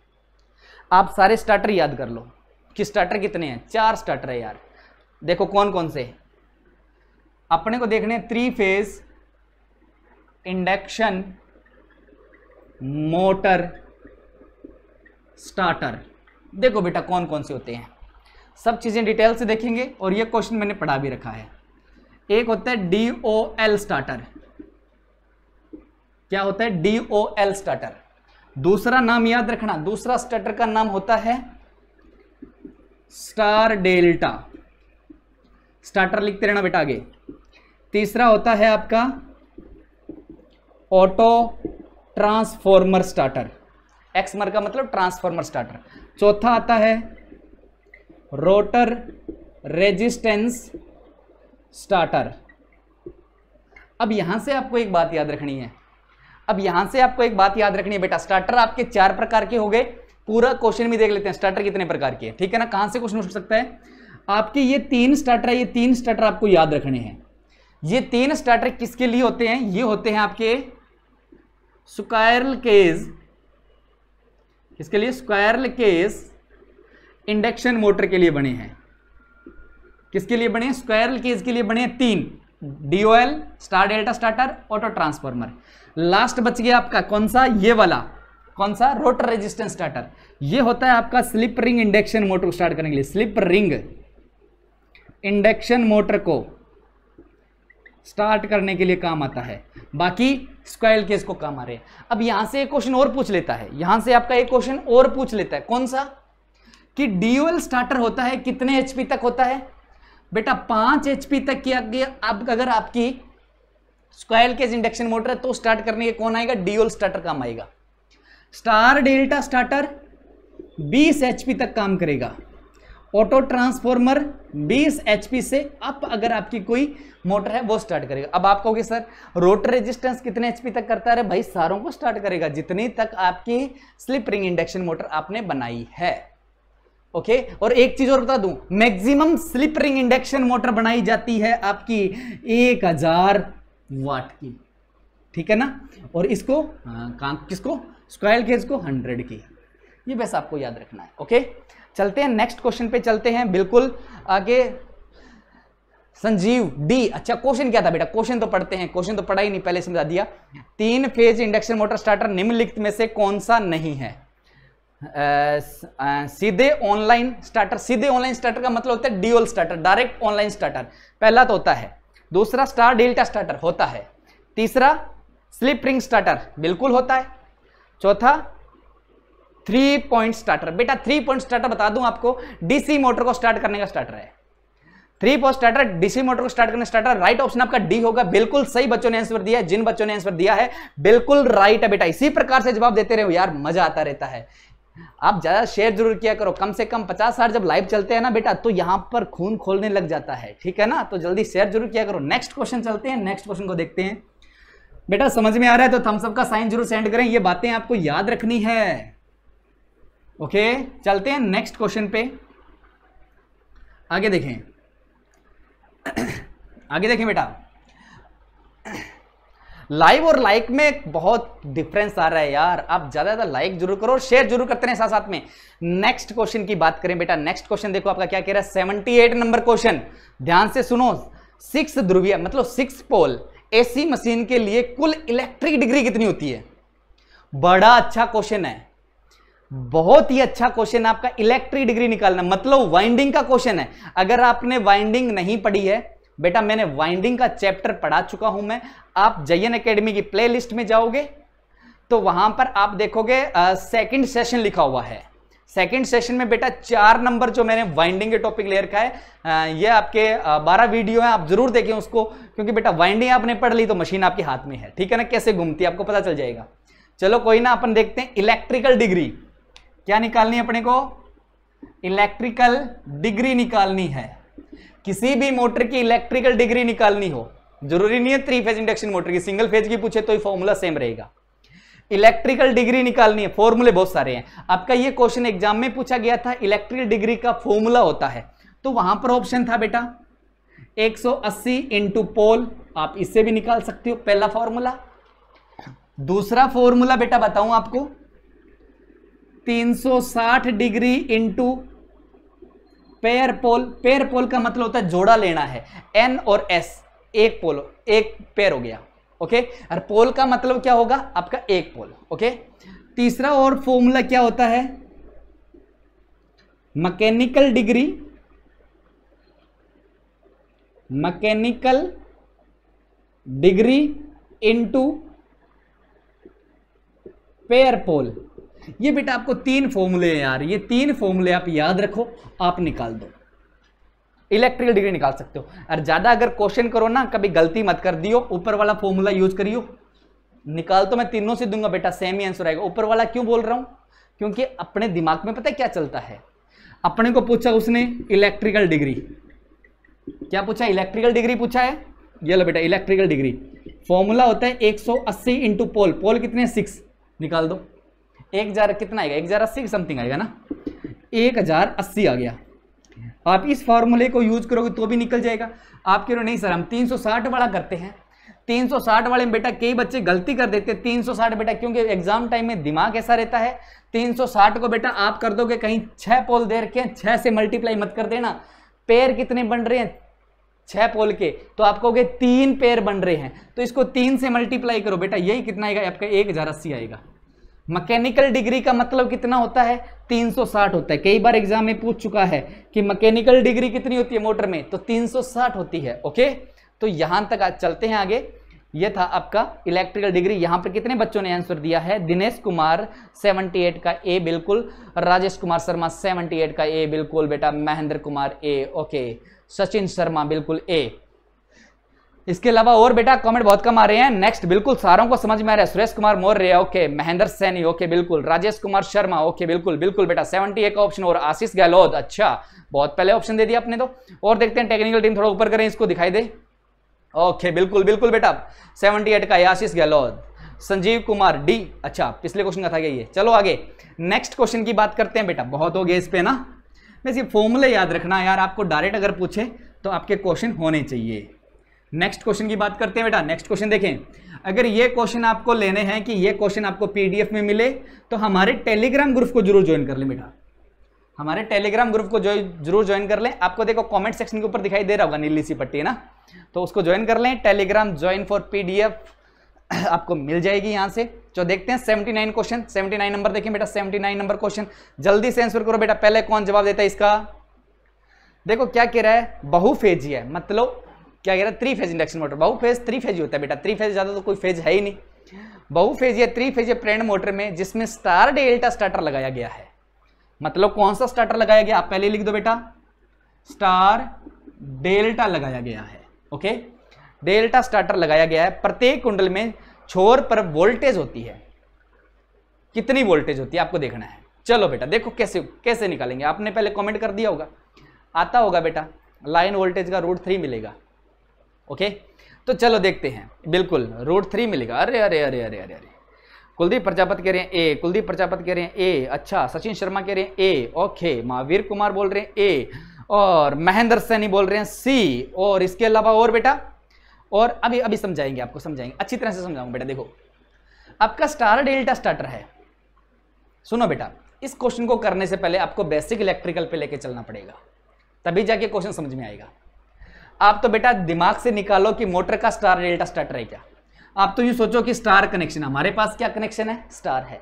आप सारे स्टार्टर याद कर लो कि स्टार्टर कितने हैं चार स्टार्टर है यार देखो कौन कौन से है अपने को देखने three phase induction motor starter देखो बेटा कौन कौन से होते हैं सब चीज़ें डिटेल से देखेंगे और ये क्वेश्चन मैंने पढ़ा भी रखा है एक होता है डी ओ एल स्टार्टर क्या होता है डी ओ एल स्टार्टर दूसरा नाम याद रखना दूसरा स्टार्टर का नाम होता है स्टार डेल्टा स्टार्टर लिखते रहना बेटा आगे तीसरा होता है आपका ऑटो ट्रांसफॉर्मर स्टार्टर एक्समर का मतलब ट्रांसफॉर्मर स्टार्टर चौथा आता है रोटर रेजिस्टेंस स्टार्टर अब यहां से आपको एक बात याद रखनी है अब यहां से आपको एक बात याद रखनी है बेटा स्टार्टर आपके चार प्रकार के हो गए पूरा क्वेश्चन भी देख लेते हैं स्टार्टर कितने प्रकार के ठीक है ना कहां से क्वेश्चन उठ सकता है आपके ये तीन स्टार्टर है ये तीन स्टार्टर आपको याद रखने हैं ये तीन स्टार्टर किसके लिए होते हैं ये होते हैं आपके स्क्वायरल केस किसके लिए स्क्वायरल केस इंडक्शन मोटर के लिए बने हैं किसके लिए बने हैं स्क्वायरल केस के लिए बने हैं तीन DOL star delta starter auto transformer last बच गया आपका कौन सा ये वाला कौन सा रोटर रेजिस्टेंस स्टार्टर ये होता है आपका स्लिप रिंग इंडक्शन मोटर को स्टार्ट करने के लिए स्लिप रिंग इंडक्शन मोटर को स्टार्ट करने के लिए काम आता है बाकी स्क्वायर केस को काम आ रहे हैं अब यहां से एक क्वेश्चन और पूछ लेता है यहां से आपका एक क्वेश्चन और पूछ लेता है कौन सा कि ड्यूअल स्टार्टर होता है कितने एचपी तक होता है बेटा पांच एचपी तक की अब अगर आपकी स्क्वायर केस इंडक्शन मोटर है तो स्टार्ट करने के कौन आएगा ड्यूअल स्टार्टर काम आएगा स्टार डेल्टा स्टार्टर बीस एचपी तक काम करेगा ऑटो ट्रांसफॉर्मर 20 एच से अप अगर आपकी कोई मोटर है वो स्टार्ट करेगा अब आप कहोगे सर रोटर रेजिस्टेंस कितने एचपी तक करता है भाई सारों को स्टार्ट करेगा जितनी तक आपकी स्लिप रिंग इंडक्शन मोटर आपने बनाई है ओके okay? और एक चीज और बता दूं maximum slip ring induction motor बनाई जाती है आपकी एक हजार वाट की ठीक है ना और इसको आ, हाँ, किसको स्क्वायर केज को 100 की ये बस आपको याद रखना है ओके okay? चलते हैं नेक्स्ट क्वेश्चन पे चलते हैं बिल्कुल आगे संजीव डी अच्छा क्वेश्चन क्या था बेटा क्वेश्चन तो पढ़ते हैं क्वेश्चन तो पढ़ा ही नहीं पहले समझा दिया तीन फेज इंडक्शन मोटर स्टार्टर निम्नलिखित में से कौन सा नहीं है सीधे ऑनलाइन स्टार्टर सीधे ऑनलाइन स्टार्टर का मतलब होता है dual starter direct online starter पहला तो होता है दूसरा स्टार डेल्टा स्टार्टर होता है तीसरा स्लिप रिंग स्टार्टर बिल्कुल होता है चौथा थ्री पॉइंट स्टार्टर बेटा थ्री पॉइंट स्टार्टर बता दूं आपको डीसी मोटर को स्टार्ट करने का स्टार्टर है three point starter DC motor को स्टार्ट करने स्टार्टर राइट ऑप्शन आपका डी होगा बिल्कुल सही बच्चों ने आंसर दिया है जिन बच्चों ने आंसर दिया है बिल्कुल राइट है बेटा इसी प्रकार से जवाब देते रहे यार मजा आता रहता है आप ज्यादा शेयर जरूर किया करो कम से कम पचास हजार जब लाइव चलते हैं ना बेटा तो यहां पर खून खोलने लग जाता है ठीक है ना तो जल्दी शेयर जरूर किया करो नेक्स्ट क्वेश्चन चलते हैं नेक्स्ट क्वेश्चन को देखते हैं बेटा समझ में आ रहा है तो थम्सअप का साइन जरूर सेंड करें ये बातें आपको याद रखनी है ओके चलते हैं नेक्स्ट क्वेश्चन पे आगे देखें आगे देखें बेटा लाइव और लाइक में बहुत डिफरेंस आ रहा है यार आप ज़्यादा ज़्यादा लाइक जरूर करो और शेयर जरूर करते रहे साथ साथ में नेक्स्ट क्वेश्चन की बात करें बेटा नेक्स्ट क्वेश्चन देखो आपका क्या कह रहा है सेवेंटी एट नंबर क्वेश्चन ध्यान से सुनो सिक्स ध्रुवीय मतलब सिक्स पोल एसी मशीन के लिए कुल इलेक्ट्रिक डिग्री कितनी होती है बड़ा अच्छा क्वेश्चन है बहुत ही अच्छा क्वेश्चन है आपका इलेक्ट्रिक डिग्री निकालना मतलब वाइंडिंग का क्वेश्चन है अगर आपने वाइंडिंग नहीं पढ़ी है बेटा मैंने वाइंडिंग का चैप्टर पढ़ा चुका हूं मैं आप जयन एकेडमी की प्लेलिस्ट में जाओगे तो वहां पर आप देखोगे सेकंड सेशन लिखा हुआ है सेकंड सेशन में बेटा चार नंबर जो मैंने वाइंडिंग के टॉपिक ले रखा है आ, ये आपके बारह वीडियो है आप जरूर देखें उसको क्योंकि बेटा वाइंडिंग आपने पढ़ ली तो मशीन आपके हाथ में है ठीक है ना कैसे घूमती है आपको पता चल जाएगा चलो कोई ना अपन देखते हैं इलेक्ट्रिकल डिग्री क्या निकालनी है अपने को इलेक्ट्रिकल डिग्री निकालनी है किसी भी मोटर की इलेक्ट्रिकल डिग्री निकालनी हो जरूरी नहीं है थ्री फेज इंडक्शन मोटर की सिंगल फेज की पूछे तो फॉर्मूला सेम रहेगा इलेक्ट्रिकल डिग्री निकालनी है फॉर्मूले बहुत सारे हैं आपका ये क्वेश्चन एग्जाम में पूछा गया था इलेक्ट्रिकल डिग्री का फॉर्मूला होता है तो वहां पर ऑप्शन था बेटा 180 सौ अस्सी इंटू पोल आप इससे भी निकाल सकते हो पहला फॉर्मूला दूसरा फॉर्मूला बेटा बताऊं आपको 360 degree into pair pole pair pole का मतलब होता है जोड़ा लेना है एन और एस एक पोल एक पेयर हो गया ओके और पोल का मतलब क्या होगा आपका एक पोल ओके तीसरा और फॉर्मूला क्या होता है mechanical degree mechanical degree into pair pole ये बेटा आपको तीन फॉर्मूले हैं यार ये तीन फॉर्मूले आप याद रखो आप निकाल दो इलेक्ट्रिकल डिग्री निकाल सकते हो और ज़्यादा अगर क्वेश्चन करो ना कभी गलती मत कर दियो ऊपर वाला फॉर्मूला यूज करियो निकाल तो मैं तीनों से दूंगा बेटा सेम ही आंसर आएगा ऊपर वाला क्यों बोल रहा हूं क्योंकि अपने दिमाग में पता है क्या चलता है अपने को पूछा उसने इलेक्ट्रिकल डिग्री क्या पूछा इलेक्ट्रिकल डिग्री पूछा है ये लो बेटा इलेक्ट्रिकल डिग्री फॉर्मूला होता है 180 सौ अस्सी इंटू पोल पोल कितने सिक्स निकाल दो एक हज़ार कितना आएगा एक हज़ार अस्सी समथिंग आएगा ना एक हज़ार अस्सी आ गया आप इस फॉर्मूले को यूज करोगे तो भी निकल जाएगा आप कह रहे हो नहीं सर हम 360 वाला करते हैं 360 वाले में बेटा कई बच्चे गलती कर देते हैं 360 बेटा क्योंकि एग्जाम टाइम में दिमाग ऐसा रहता है 360 को बेटा आप कर दोगे कहीं छह पोल दे रखे हैं छह से मल्टीप्लाई मत कर देना पेयर कितने बन रहे हैं छह पोल के तो आप कहोगे तीन पेयर बन रहे हैं तो इसको तीन से मल्टीप्लाई करो बेटा यही कितना आएगा आपका एक हजार अस्सी आएगा मैकेनिकल डिग्री का मतलब कितना होता है 360 होता है कई बार एग्जाम में पूछ चुका है कि मैकेनिकल डिग्री कितनी होती है मोटर में तो 360 होती है ओके तो यहां तक आज चलते हैं आगे ये था आपका इलेक्ट्रिकल डिग्री यहाँ पर कितने बच्चों ने आंसर दिया है दिनेश कुमार 78 का ए बिल्कुल राजेश कुमार शर्मा 78 का ए बिल्कुल बेटा महेंद्र कुमार ए ओके सचिन शर्मा बिल्कुल ए इसके अलावा और बेटा कमेंट बहुत कम आ रहे हैं नेक्स्ट बिल्कुल सारों को समझ में आ रहा है सुरेश कुमार मौर्य ओके महेंद्र सैनी ओके बिल्कुल राजेश कुमार शर्मा ओके बिल्कुल बिल्कुल बेटा सेवेंटी एक ऑप्शन और आशीष गहलोत अच्छा बहुत पहले ऑप्शन दे दिया आपने तो और देखते हैं टेक्निकल टीम थोड़ा ऊपर करें इसको दिखाई दे ओके बिल्कुल बिल्कुल बेटा सेवेंटी एट का आशीष गहलोत संजीव कुमार डी अच्छा पिछले क्वेश्चन का था क्या ये चलो आगे नेक्स्ट क्वेश्चन की बात करते हैं बेटा बहुत हो गए इस पे ना बस ये फॉर्मूले याद रखना यार आपको डायरेक्ट अगर पूछे तो आपके क्वेश्चन होने चाहिए नेक्स्ट क्वेश्चन की बात करते हैं बेटा नेक्स्ट क्वेश्चन देखें अगर ये क्वेश्चन आपको लेने हैं कि ये क्वेश्चन आपको पीडीएफ में मिले तो हमारे टेलीग्राम ग्रुप को जरूर ज्वाइन कर लें बेटा हमारे टेलीग्राम ग्रुप को जरूर ज्वाइन कर लें आपको देखो कमेंट सेक्शन के ऊपर दिखाई दे रहा होगा नीली सी पट्टी है ना तो उसको ज्वाइन कर लें टेलीग्राम ज्वाइन फॉर पी आपको मिल जाएगी यहाँ से तो देखते हैं 79 क्वेश्चन 79 नंबर देखें बेटा 79 नंबर क्वेश्चन जल्दी से आंसर करो बेटा पहले कौन जवाब देता है इसका देखो क्या कह रहा है बहुफेजी है मतलब क्या कह रहा है थ्री फेज इंडक्शन मोटर बहु फेज थ्री फेज ही होता है बेटा थ्री फेज ज़्यादा तो कोई फेज है ही नहीं बहु फेज या थ्री फेज प्रेरण मोटर में जिसमें स्टार डेल्टा स्टार्टर लगाया गया है मतलब कौन सा स्टार्टर लगाया गया आप पहले लिख दो बेटा स्टार डेल्टा लगाया गया है ओके डेल्टा स्टार्टर लगाया गया है प्रत्येक कुंडल में छोर पर वोल्टेज होती है कितनी वोल्टेज होती है आपको देखना है चलो बेटा देखो कैसे कैसे निकालेंगे आपने पहले कमेंट कर दिया होगा आता होगा बेटा लाइन वोल्टेज का रूट थ्री मिलेगा ओके तो चलो देखते हैं बिल्कुल रूट थ्री मिलेगा अरे अरे अरे अरे अरे अरे कुलदीप प्रजापत कह रहे हैं ए कुलदीप प्रजापत कह रहे हैं ए अच्छा सचिन शर्मा कह रहे हैं ए ओके महावीर कुमार बोल रहे हैं ए और महेंद्र सैनी बोल रहे हैं सी और इसके अलावा और बेटा और अभी अभी समझाएंगे आपको समझाएंगे अच्छी तरह से समझाऊंगा बेटा देखो आपका स्टार डेल्टा स्टार्टर है सुनो बेटा इस क्वेश्चन को करने से पहले आपको बेसिक इलेक्ट्रिकल पे लेके चलना पड़ेगा तभी जाके क्वेश्चन समझ में आएगा आप तो बेटा दिमाग से निकालो कि मोटर का स्टार डेल्टा स्टार्टर है क्या आप तो ये सोचो कि स्टार कनेक्शन हमारे पास क्या कनेक्शन है स्टार है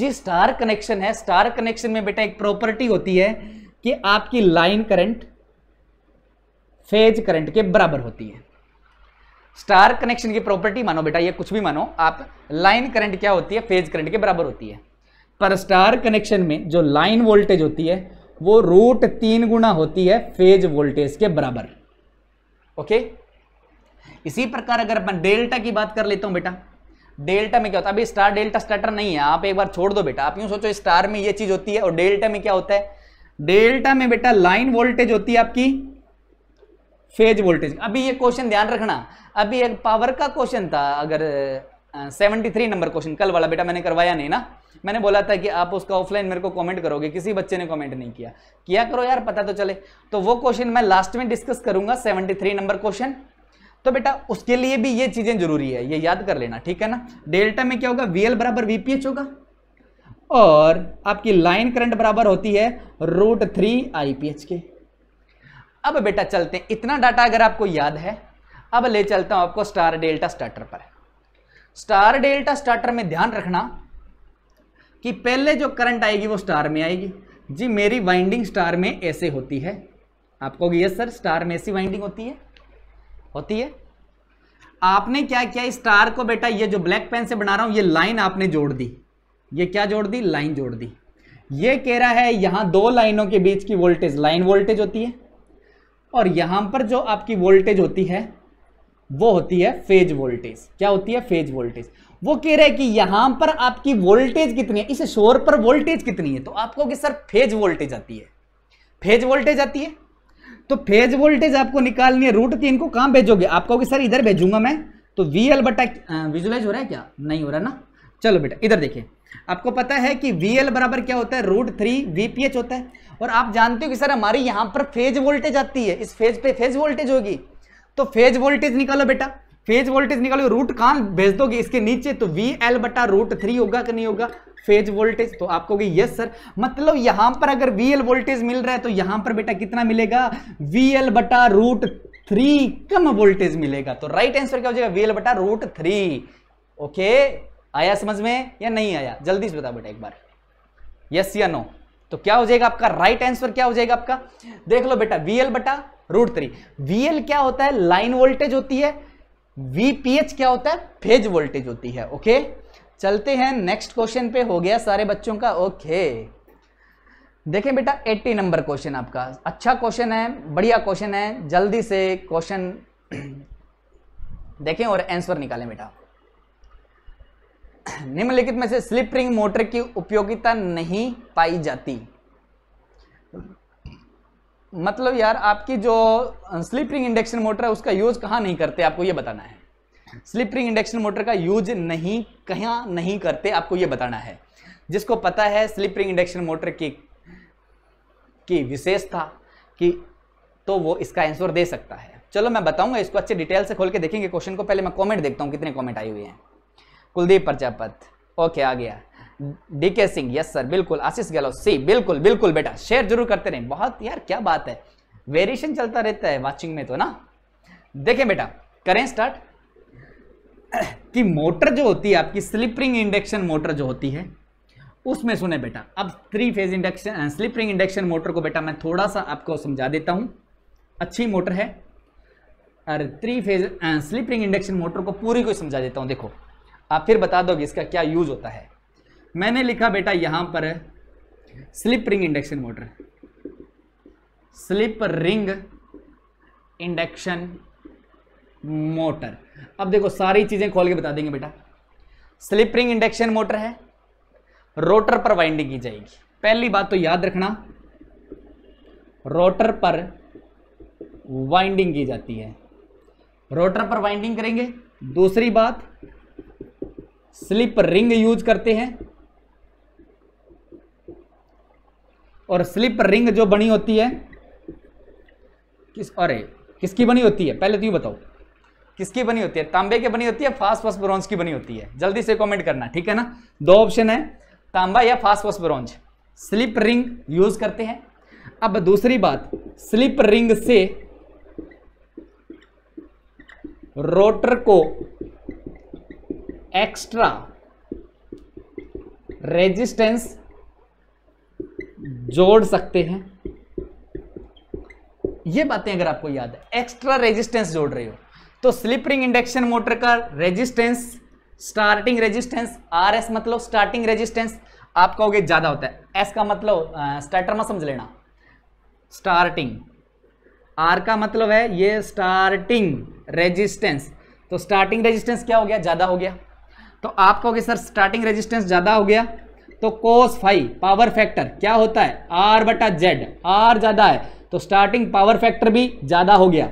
जी स्टार कनेक्शन है स्टार कनेक्शन में बेटा एक प्रॉपर्टी होती है कि आपकी लाइन करंट फेज करंट के बराबर होती है स्टार कनेक्शन की प्रॉपर्टी मानो बेटा ये कुछ भी मानो आप लाइन करंट क्या होती है फेज करंट के बराबर होती है पर स्टार कनेक्शन में जो लाइन वोल्टेज होती है वो रूट तीन गुना होती है फेज वोल्टेज के बराबर ओके इसी प्रकार अगर अपन डेल्टा की बात कर लेता हूं बेटा डेल्टा में क्या होता है अभी स्टार डेल्टा स्टार्टर नहीं है आप एक बार छोड़ दो बेटा आप यूं सोचो स्टार में ये चीज होती है और डेल्टा में क्या होता है डेल्टा में बेटा लाइन वोल्टेज होती है आपकी फेज वोल्टेज अभी ये क्वेश्चन ध्यान रखना अभी एक पावर का क्वेश्चन था अगर सेवेंटी थ्री नंबर क्वेश्चन कल वाला बेटा मैंने करवाया नहीं ना मैंने बोला था कि आप उसका ऑफलाइन मेरे को कमेंट करोगे किसी बच्चे ने कमेंट नहीं किया किया करो यार पता तो चले तो वो क्वेश्चन मैं लास्ट में डिस्कस करूंगा 73 नंबर क्वेश्चन तो बेटा उसके लिए भी ये चीजें जरूरी है ये याद कर लेना ठीक है ना डेल्टा में क्या होगा वीएल बराबर वीपीएच होगा और आपकी लाइन करंट बराबर होती है रूट थ्री आईपीएच के अब बेटा चलते हैं इतना डाटा अगर आपको याद है अब ले चलता हूं आपको स्टार डेल्टा स्टार्टर पर स्टार डेल्टा स्टार्टर में ध्यान रखना कि पहले जो करंट आएगी वो स्टार में आएगी जी मेरी वाइंडिंग स्टार में ऐसे होती है आप कहोगे यस सर स्टार में ऐसी वाइंडिंग होती है होती है आपने क्या किया स्टार को बेटा ये जो ब्लैक पेन से बना रहा हूं ये लाइन आपने जोड़ दी ये क्या जोड़ दी लाइन जोड़ दी ये कह रहा है यहां दो लाइनों के बीच की वोल्टेज लाइन वोल्टेज होती है और यहां पर जो आपकी वोल्टेज होती है वो होती है फेज वोल्टेज क्या होती है फेज वोल्टेज वो कह रहा है कि यहां पर आपकी वोल्टेज कितनी है इस शोर पर वोल्टेज कितनी है तो आपको कि सर फेज वोल्टेज आती है फेज वोल्टेज आती है तो फेज वोल्टेज आपको निकालनी है रूट तीन को कहां भेजोगे आपको कि सर इधर भेजूंगा मैं तो वी एल बटा विजुलाइज हो रहा है क्या नहीं हो रहा ना चलो बेटा इधर देखिए आपको पता है कि वी एल बराबर क्या होता है root three V P H होता है और आप जानते हो कि सर हमारी यहाँ पर फेज वोल्टेज आती है इस फेज पे फेज वोल्टेज होगी तो फेज वोल्टेज निकालो बेटा फेज वोल्टेज निकालो रूट कान भेज दोगे इसके नीचे तो वी एल बटा रूट थ्री होगा कि नहीं होगा फेज वोल्टेज तो आप कहोगे यस सर मतलब यहां पर अगर वी एल वोल्टेज मिल रहा है तो यहां पर बेटा कितना मिलेगा वी एल बटा रूट थ्री कम वोल्टेज मिलेगा तो राइट आंसर क्या हो जाएगा वी एल बटा रूट थ्री ओके आया समझ में या नहीं आया जल्दी से बताओ बेटा एक बार यस या नो तो क्या हो जाएगा आपका राइट right आंसर क्या हो जाएगा आपका देख लो बेटा वीएल बटा रूट थ्री वी एल क्या होता है लाइन वोल्टेज होती है वीपीएच क्या होता है फेज वोल्टेज होती है ओके चलते हैं नेक्स्ट क्वेश्चन पे हो गया सारे बच्चों का ओके देखें बेटा 80 नंबर क्वेश्चन आपका अच्छा क्वेश्चन है बढ़िया क्वेश्चन है जल्दी से क्वेश्चन देखें और आंसर निकालें बेटा निम्नलिखित में से स्लिप रिंग मोटर की उपयोगिता नहीं पाई जाती मतलब यार आपकी जो स्लिप रिंग इंडक्शन मोटर है उसका यूज कहाँ नहीं करते आपको ये बताना है स्लिप रिंग इंडक्शन मोटर का यूज नहीं कहाँ नहीं करते आपको ये बताना है जिसको पता है स्लिप रिंग इंडक्शन मोटर की की विशेषता कि तो वो इसका आंसर दे सकता है चलो मैं बताऊंगा इसको अच्छे डिटेल से खोल के देखेंगे क्वेश्चन को पहले मैं कमेंट देखता हूँ कितने कमेंट आए हुए हैं कुलदीप प्रजापत ओके आ गया डीके सिंह यस सर बिल्कुल आशीष गहलोत सी बिल्कुल बिल्कुल बेटा शेयर जरूर करते रहे बहुत यार क्या बात है वेरिएशन चलता रहता है वाचिंग में तो ना देखें बेटा करें स्टार्ट कि मोटर जो होती है आपकी स्लिपरिंग इंडक्शन मोटर जो होती है उसमें सुने बेटा अब three phase induction slip ring induction motor को बेटा मैं थोड़ा सा आपको समझा देता हूँ अच्छी मोटर है अरे three phase slip ring induction motor को पूरी को समझा देता हूँ देखो आप फिर बता दोगे इसका क्या यूज होता है मैंने लिखा बेटा यहां पर slip ring induction motor slip ring induction motor अब देखो सारी चीजें खोल के बता देंगे बेटा स्लिप रिंग इंडक्शन मोटर है रोटर पर वाइंडिंग की जाएगी पहली बात तो याद रखना रोटर पर वाइंडिंग की जाती है रोटर पर वाइंडिंग करेंगे दूसरी बात स्लिप रिंग यूज करते हैं और स्लिप रिंग जो बनी होती है किस अरे किसकी बनी होती है पहले तो यू बताओ किसकी बनी होती है तांबे की बनी होती है फास्ट फास्फोस ब्रॉन्ज की बनी होती है जल्दी से कमेंट करना ठीक है ना दो ऑप्शन है तांबा या fast phosphor bronze slip ring use करते हैं अब दूसरी बात स्लिप रिंग से रोटर को एक्स्ट्रा रेजिस्टेंस जोड़ सकते हैं ये बातें अगर आपको याद है एक्स्ट्रा रेजिस्टेंस जोड़ रहे हो तो स्लिपरिंग इंडक्शन मोटर का resistance starting resistance R S मतलब स्टार्टिंग रेजिस्टेंस आप कहोगे ज़्यादा होता है एस का मतलब स्टार्टर में समझ लेना स्टार्टिंग आर का मतलब है ये स्टार्टिंग रेजिस्टेंस तो स्टार्टिंग रेजिस्टेंस क्या हो गया ज़्यादा हो गया तो आप कहोगे सर स्टार्टिंग रेजिस्टेंस ज़्यादा हो गया तो कोस फाइव पावर फैक्टर क्या होता है आर बटा जेड आर ज़्यादा है तो स्टार्टिंग पावर फैक्टर भी ज़्यादा हो गया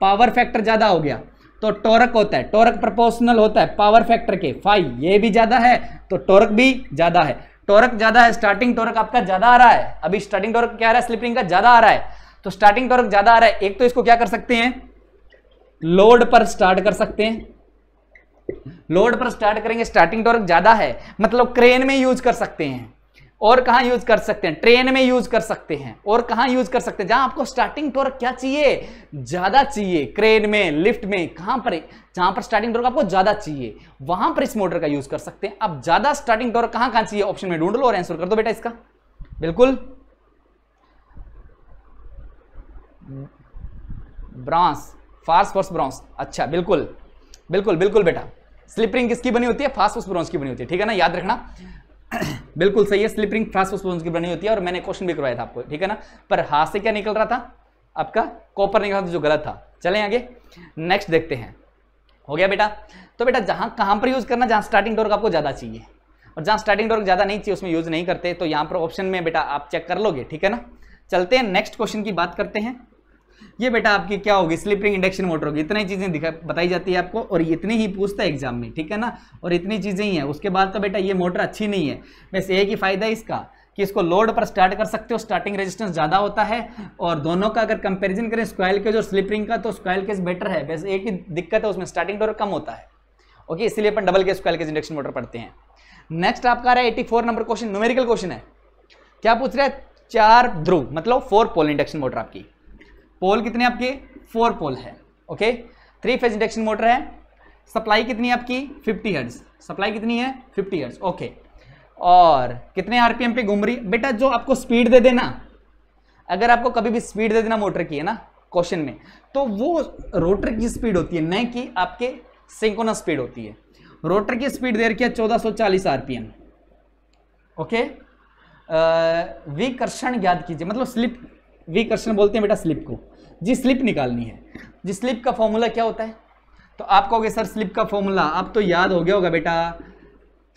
पावर फैक्टर ज़्यादा हो गया तो टोरक होता है टोरक प्रोपोर्शनल होता है पावर फैक्टर के फाइव ये भी ज़्यादा है तो टोरक भी ज़्यादा है टोरक ज़्यादा है स्टार्टिंग टोरक आपका ज़्यादा आ रहा है अभी स्टार्टिंग टोरक क्या आ रहा है स्लिपिंग का ज़्यादा आ रहा है तो स्टार्टिंग टोरक ज़्यादा आ रहा है एक तो इसको क्या कर सकते हैं लोड पर स्टार्ट कर सकते हैं लोड पर स्टार्ट करेंगे स्टार्टिंग टॉर्क ज़्यादा है मतलब क्रेन में यूज कर सकते हैं और कहा यूज कर सकते हैं ट्रेन में यूज कर सकते हैं और कहा यूज कर सकते हैं जहां आपको स्टार्टिंग टॉर्क क्या चाहिए ज्यादा चाहिए क्रेन में लिफ्ट में कहां पर जहां पर स्टार्टिंग टॉर्क आपको ज्यादा चाहिए वहां पर इस मोटर का यूज कर सकते हैं आप ज्यादा स्टार्टिंग टॉर्क कहां कहां चाहिए ऑप्शन में ढूंढ लो और आंसर कर दो बेटा इसका बिल्कुल ब्रांस फास्ट फोर्स ब्रांस अच्छा बिल्कुल बिल्कुल बिल्कुल बेटा स्लिप रिंग किसकी बनी होती है फास्फोस ब्रॉन्स की बनी होती है ठीक है ना याद रखना बिल्कुल सही है स्लिप रिंग फास्फोस ब्रॉन्स की बनी होती है और मैंने क्वेश्चन भी करवाया था आपको ठीक है ना पर हाथ से क्या निकल रहा था आपका कॉपर निकल रहा था जो गलत था चले आगे नेक्स्ट देखते हैं हो गया बेटा तो बेटा जहां कहाँ पर यूज़ करना जहां स्टार्टिंग डोर आपको ज़्यादा चाहिए और जहां स्टार्टिंग डोर ज़्यादा नहीं चाहिए उसमें यूज़ नहीं करते तो यहाँ पर ऑप्शन में बेटा आप चेक कर लोगे ठीक है ना चलते हैं नेक्स्ट क्वेश्चन की बात करते हैं ये बेटा आपकी क्या होगी स्लिपरिंग इंडक्शन मोटर होगी इतनी चीज़ें बताई जाती है आपको और इतनी ही पूछता है एग्जाम में ठीक है ना और इतनी चीज़ें ही हैं उसके बाद तो बेटा ये मोटर अच्छी नहीं है बस एक ही फ़ायदा है इसका कि इसको लोड पर स्टार्ट कर सकते हो स्टार्टिंग रेजिस्टेंस ज़्यादा होता है और दोनों का अगर कंपैरिजन करें स्क्वायल केज और स्लिपरिंग का तो स्क्वायल केज बेटर है बस एक ही दिक्कत है उसमें स्टार्टिंग डोर कम होता है ओके इसलिए अपन डबल के स्क्वायल केज इंडक्शन मोटर पढ़ते हैं नेक्स्ट आपका आ रहा है eighty four number question numerical question है क्या पूछ रहा है चार ध्रुव मतलब फोर पोल इंडक्शन मोटर आपकी पोल कितने आपके फोर पोल है okay three phase induction motor है सप्लाई कितनी आपकी 50 हर्ट्ज सप्लाई कितनी है 50 हर्ट्ज ओके और कितने आरपीएम पे घूम रही बेटा जो आपको स्पीड दे देना अगर आपको कभी भी स्पीड दे देना मोटर की है ना क्वेश्चन में तो वो रोटर की स्पीड होती है न कि आपके सिंकोना स्पीड होती है रोटर की स्पीड दे रखी है चौदह आरपीएम ओके विकर्षण याद कीजिए मतलब स्लिप वी बोलते हैं बेटा स्लिप को जी स्लिप निकालनी है जी स्लिप का फॉर्मूला क्या होता है तो आप कहोगे सर स्लिप का फॉर्मूला आप तो याद हो गया होगा बेटा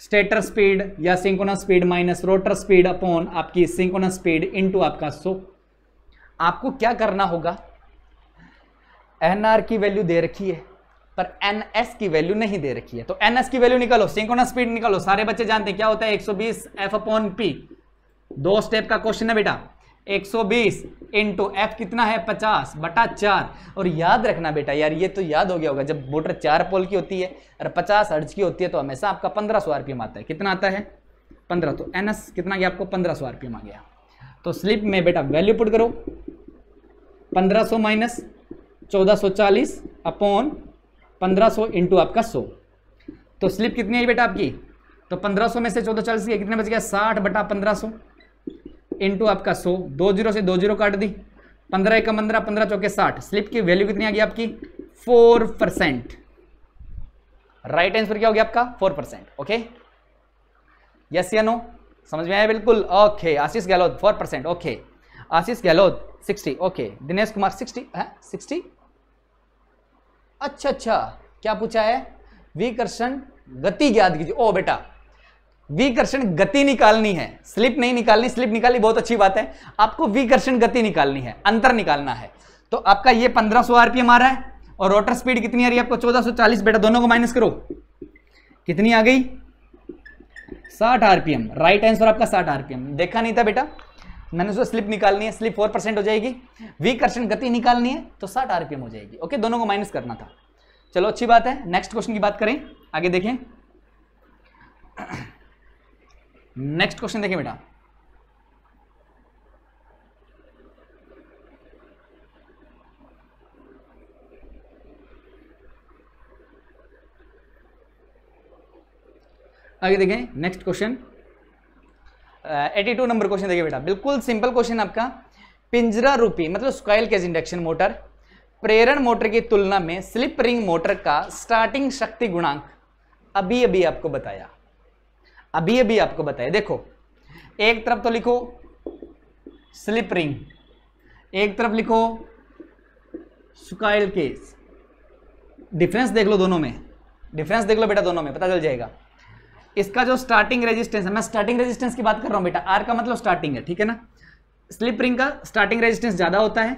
स्टेटर स्पीड या synchronous speed minus rotor speed upon आपकी सिंकोना स्पीड इनटू आपका सो आपको क्या करना होगा एन आर की वैल्यू दे रखी है पर एन एस की वैल्यू नहीं दे रखी है तो एन एस की वैल्यू निकालो सिंकोना स्पीड निकालो सारे बच्चे जानते हैं क्या होता है बीस एफ अपॉन पी दो स्टेप का क्वेश्चन है बेटा 120 इंटू एफ कितना है 50 बटा चार और याद रखना बेटा यार ये तो याद हो गया होगा जब मोटर चार पोल की होती है और 50 अर्ज की होती है तो हमेशा आपका 1500 आरपीएम आता है कितना आता है 15 तो एन कितना गया आपको 1500 आरपीएम आ गया तो स्लिप में बेटा वैल्यू पुट करो 1500 सौ माइनस चौदह अपॉन 1500 सौ इंटू आपका 100 तो स्लिप कितनी आई बेटा आपकी तो 1500 में से चौदह चालीस कितने बच गया साठ बटा सौ इंटू आपका सो दो जीरो से दो जीरो काट दी पंद्रह एक पंद्रह पंद्रह चौके साठ स्लिप की वैल्यू कितनी आ गई आपकी फोर परसेंट राइट आंसर क्या हो गया आपका फोर परसेंट ओके यस या नो समझ में आया बिल्कुल okay Ashish Gehlot four percent okay Ashish Gehlot sixty okay Dinesh Kumar sixty है सिक्सटी अच्छा अच्छा क्या पूछा है विकर्षण गति ज्ञात कीजिए ओ बेटा विकर्षण गति निकालनी है स्लिप नहीं निकालनी स्लिप निकालनी बहुत अच्छी बात है आपको विकर्षण गति निकालनी है अंतर निकालना है तो आपका ये 1500 सौ आरपीएम आ रहा है और रोटर स्पीड कितनी आ रही है आपको 1440 बेटा दोनों को माइनस करो कितनी आ गई 60 आरपीएम राइट आंसर आपका 60 आरपीएम देखा नहीं था बेटा मैंने उसको स्लिप निकालनी है स्लिप फोर परसेंट हो जाएगी विकर्षण गति निकालनी है तो साठ आरपीएम हो जाएगी ओके दोनों को माइनस करना था चलो अच्छी बात है नेक्स्ट क्वेश्चन की बात करें आगे देखें नेक्स्ट क्वेश्चन देखिए बेटा आगे देखें next question eighty two number question देखिए बेटा बिल्कुल सिंपल क्वेश्चन आपका पिंजरा रूपी मतलब स्क्वाइल केज इंडक्शन मोटर प्रेरण मोटर की तुलना में स्लिप रिंग मोटर का स्टार्टिंग शक्ति गुणांक अभी अभी आपको बताया अभी अभी आपको बताया देखो एक तरफ तो लिखो स्लिप रिंग एक तरफ लिखो सुकाइल केस डिफरेंस देख लो दोनों में डिफरेंस देख लो बेटा दोनों में पता चल जाएगा इसका जो स्टार्टिंग रेजिस्टेंस है मैं स्टार्टिंग रेजिस्टेंस की बात कर रहा हूं बेटा आर का मतलब स्टार्टिंग है ठीक है ना स्लिप रिंग का स्टार्टिंग रेजिस्टेंस ज़्यादा होता है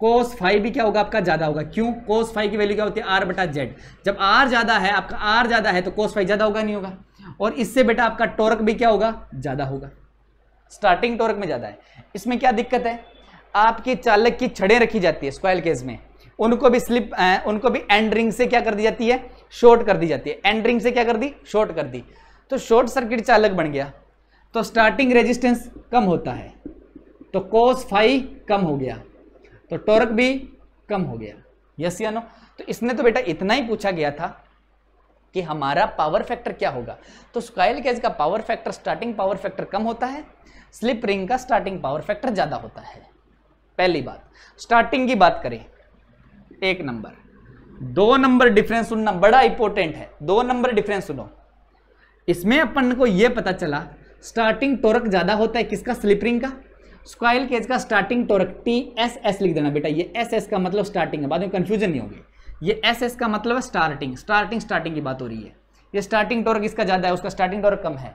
कोस फाइव भी क्या होगा आपका ज़्यादा होगा क्यों कोस फाइव की वैल्यू क्या होती है आर बटा जेड जब आर ज़्यादा है आपका आर ज़्यादा है तो कोस फाइव ज़्यादा होगा नहीं होगा और इससे बेटा आपका टोरक भी क्या होगा ज़्यादा होगा स्टार्टिंग टोरक में ज़्यादा है इसमें क्या दिक्कत है आपकी चालक की छड़े रखी जाती है स्क्वायर केस में उनको भी स्लिप उनको भी एंड्रिंग से क्या कर दी जाती है शॉर्ट कर दी जाती है एंड्रिंग से क्या कर दी शॉर्ट कर दी तो शॉर्ट सर्किट चालक बन गया तो स्टार्टिंग रेजिस्टेंस कम होता है तो कोस फाइव कम हो गया तो टॉर्क भी कम हो गया यस या नो तो इसने तो बेटा इतना ही पूछा गया था कि हमारा पावर फैक्टर क्या होगा तो स्काइल केज का power factor starting power factor कम होता है स्लिप रिंग का स्टार्टिंग पावर फैक्टर ज़्यादा होता है पहली बात स्टार्टिंग की बात करें एक नंबर दो नंबर डिफरेंस सुनना बड़ा इंपॉर्टेंट है दो नंबर डिफरेंस सुनो इसमें अपन को यह पता चला स्टार्टिंग टोरक ज़्यादा होता है किसका स्लिप रिंग का स्क्वाइल केज का starting torque T S S लिख देना बेटा ये एस एस का मतलब स्टार्टिंग है बाद में कन्फ्यूजन नहीं होगी ये एस एस का मतलब है स्टार्टिंग स्टार्टिंग स्टार्टिंग की बात हो रही है ये स्टार्टिंग टोरक इसका ज़्यादा है उसका स्टार्टिंग टोरक कम है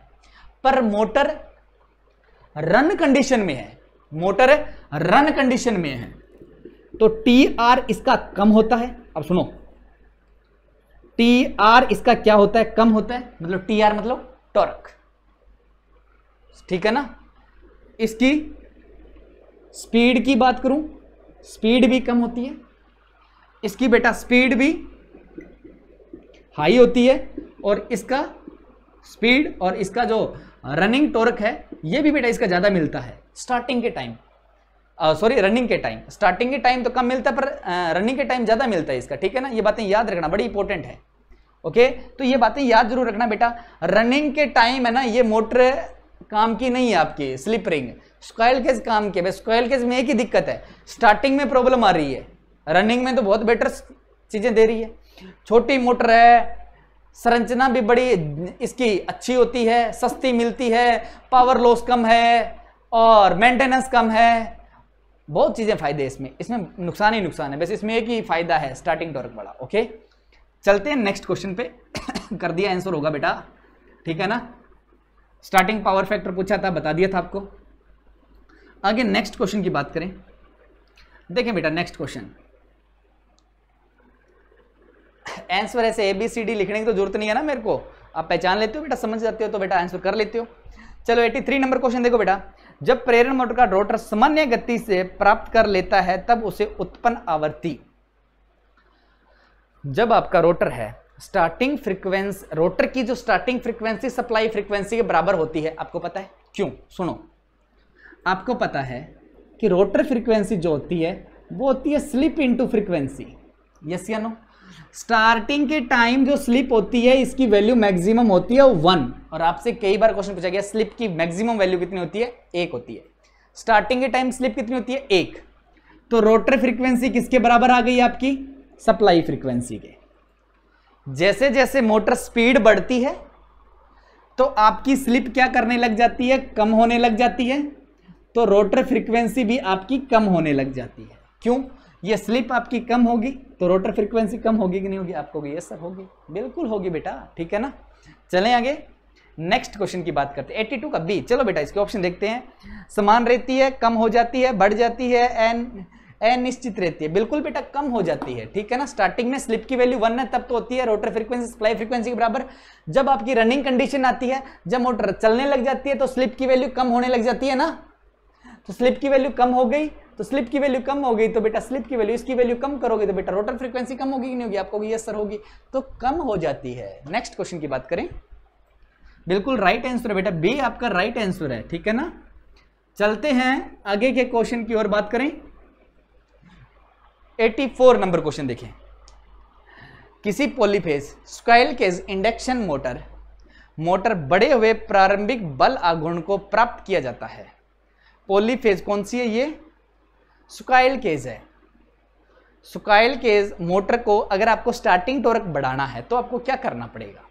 पर मोटर रन कंडीशन में है मोटर रन कंडीशन में है तो टी आर इसका कम होता है अब सुनो टी आर इसका क्या होता है कम होता है मतलब टी आर मतलब टॉर्क ठीक है ना इसकी स्पीड की बात करूं स्पीड भी कम होती है इसकी बेटा स्पीड भी हाई होती है और इसका स्पीड और इसका जो रनिंग टोर्क है ये भी बेटा इसका ज़्यादा मिलता है स्टार्टिंग के टाइम सॉरी रनिंग के टाइम स्टार्टिंग के टाइम तो कम मिलता है पर रनिंग के टाइम ज़्यादा मिलता है इसका ठीक है ना ये बातें याद रखना बड़ी इंपॉर्टेंट है ओके तो ये बातें याद जरूर रखना बेटा रनिंग के टाइम है ना ये मोटर काम की नहीं है आपकी स्लिप रिंग स्क्वायल केस काम किया भाई स्क्वायल केस में एक ही दिक्कत है स्टार्टिंग में प्रॉब्लम आ रही है रनिंग में तो बहुत बेटर चीज़ें दे रही है छोटी मोटर है संरचना भी बड़ी इसकी अच्छी होती है सस्ती मिलती है पावर लॉस कम है और मेंटेनेंस कम है बहुत चीज़ें फायदे हैं इसमें इसमें नुकसान ही नुकसान है बस इसमें एक ही फायदा है स्टार्टिंग टॉर्क बड़ा ओके चलते हैं नेक्स्ट क्वेश्चन पे कर दिया आंसर होगा बेटा ठीक है ना स्टार्टिंग पावर फैक्टर पूछा था बता दिया था आपको आगे नेक्स्ट क्वेश्चन की बात करें देखें बेटा नेक्स्ट क्वेश्चन आंसर ऐसे ए बी सी डी लिखने की तो जरूरत नहीं है ना मेरे को आप पहचान लेते हो बेटा समझ जाते हो तो बेटा आंसर कर लेते हो चलो 83 नंबर क्वेश्चन देखो बेटा जब प्रेरण मोटर का रोटर सामान्य गति से प्राप्त कर लेता है तब उसे उत्पन्न आवर्ती जब आपका रोटर है स्टार्टिंग फ्रीक्वेंस रोटर की जो स्टार्टिंग फ्रीक्वेंसी सप्लाई फ्रीक्वेंसी के बराबर होती है आपको पता है क्यों सुनो आपको पता है कि रोटर फ्रीक्वेंसी जो होती है वो होती है स्लिप इनटू फ्रीक्वेंसी यस या नो स्टार्टिंग के टाइम जो स्लिप होती है इसकी वैल्यू मैक्सिमम होती है वन और आपसे कई बार क्वेश्चन पूछा गया स्लिप की मैक्सिमम वैल्यू कितनी होती है एक होती है स्टार्टिंग के टाइम स्लिप कितनी होती है एक तो रोटर फ्रीक्वेंसी किसके बराबर आ गई आपकी सप्लाई फ्रीक्वेंसी के जैसे जैसे मोटर स्पीड बढ़ती है तो आपकी स्लिप क्या करने लग जाती है कम होने लग जाती है तो रोटर फ्रिक्वेंसी भी आपकी कम होने लग जाती है क्यों ये स्लिप आपकी कम होगी तो रोटर फ्रीक्वेंसी कम होगी कि नहीं होगी आपको ये सर होगी बिल्कुल होगी बेटा ठीक है ना चलें आगे नेक्स्ट क्वेश्चन की बात करते हैं 82 का बी चलो बेटा इसके ऑप्शन देखते हैं समान रहती है कम हो जाती है बढ़ जाती है एन अनिश्चित रहती है बिल्कुल बेटा कम हो जाती है ठीक है ना स्टार्टिंग में स्लिप की वैल्यू वन है तब तो होती है रोटर फ्रीक्वेंसी सप्लाई फ्रीक्वेंसी के बराबर जब आपकी रनिंग कंडीशन आती है जब मोटर चलने लग जाती है तो स्लिप की वैल्यू कम होने लग जाती है ना तो स्लिप की वैल्यू कम हो गई तो स्लिप की वैल्यू कम हो गई तो बेटा स्लिप की वैल्यू इसकी वैल्यू कम करोगे तो बेटा रोटर फ्रीक्वेंसी कम होगी कि नहीं होगी आपको यस सर होगी तो कम हो जाती है नेक्स्ट क्वेश्चन की बात करें बिल्कुल राइट आंसर है बेटा बी आपका राइट आंसर है ठीक है ना चलते हैं आगे के क्वेश्चन की ओर बात करें 84 नंबर क्वेश्चन देखें किसी polyphase squirrel cage induction motor motor बड़े हुए प्रारंभिक बल आघूर्ण को प्राप्त किया जाता है पोलीफेज कौन सी है ये सुकाइल केज है सुकाइल केज मोटर को अगर आपको स्टार्टिंग टोरक बढ़ाना है तो आपको क्या करना पड़ेगा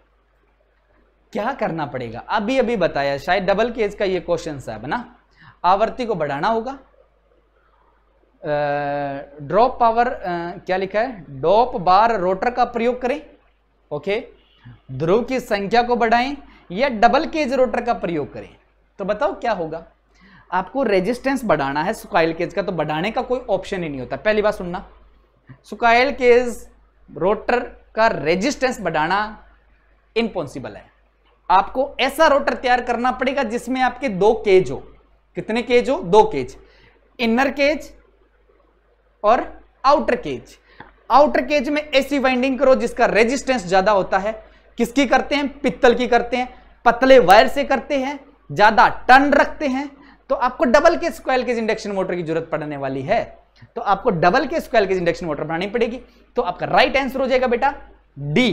क्या करना पड़ेगा अभी अभी बताया शायद डबल केज का ये क्वेश्चन है ना आवृत्ति को बढ़ाना होगा ड्रॉप पावर क्या लिखा है डॉप बार रोटर का प्रयोग करें ओके ध्रुव की संख्या को बढ़ाएं या डबल केज रोटर का प्रयोग करें तो बताओ क्या होगा आपको रेजिस्टेंस बढ़ाना है सुकाइल केज का तो बढ़ाने का कोई ऑप्शन ही नहीं होता पहली बार सुनना सुकाइल केज रोटर का रेजिस्टेंस बढ़ाना इम्पॉसिबल है आपको ऐसा रोटर तैयार करना पड़ेगा जिसमें आपके दो केज हो कितने केज हो दो केज इनर केज और आउटर केज आउटर केज में ऐसी वाइंडिंग करो जिसका रेजिस्टेंस ज्यादा होता है किसकी करते हैं पित्तल की करते हैं पतले वायर से करते हैं ज्यादा टन रखते हैं तो आपको double cage square cage induction motor की जरूरत पड़ने वाली है तो आपको double cage square cage induction motor बनानी पड़ेगी तो आपका राइट आंसर हो जाएगा बेटा डी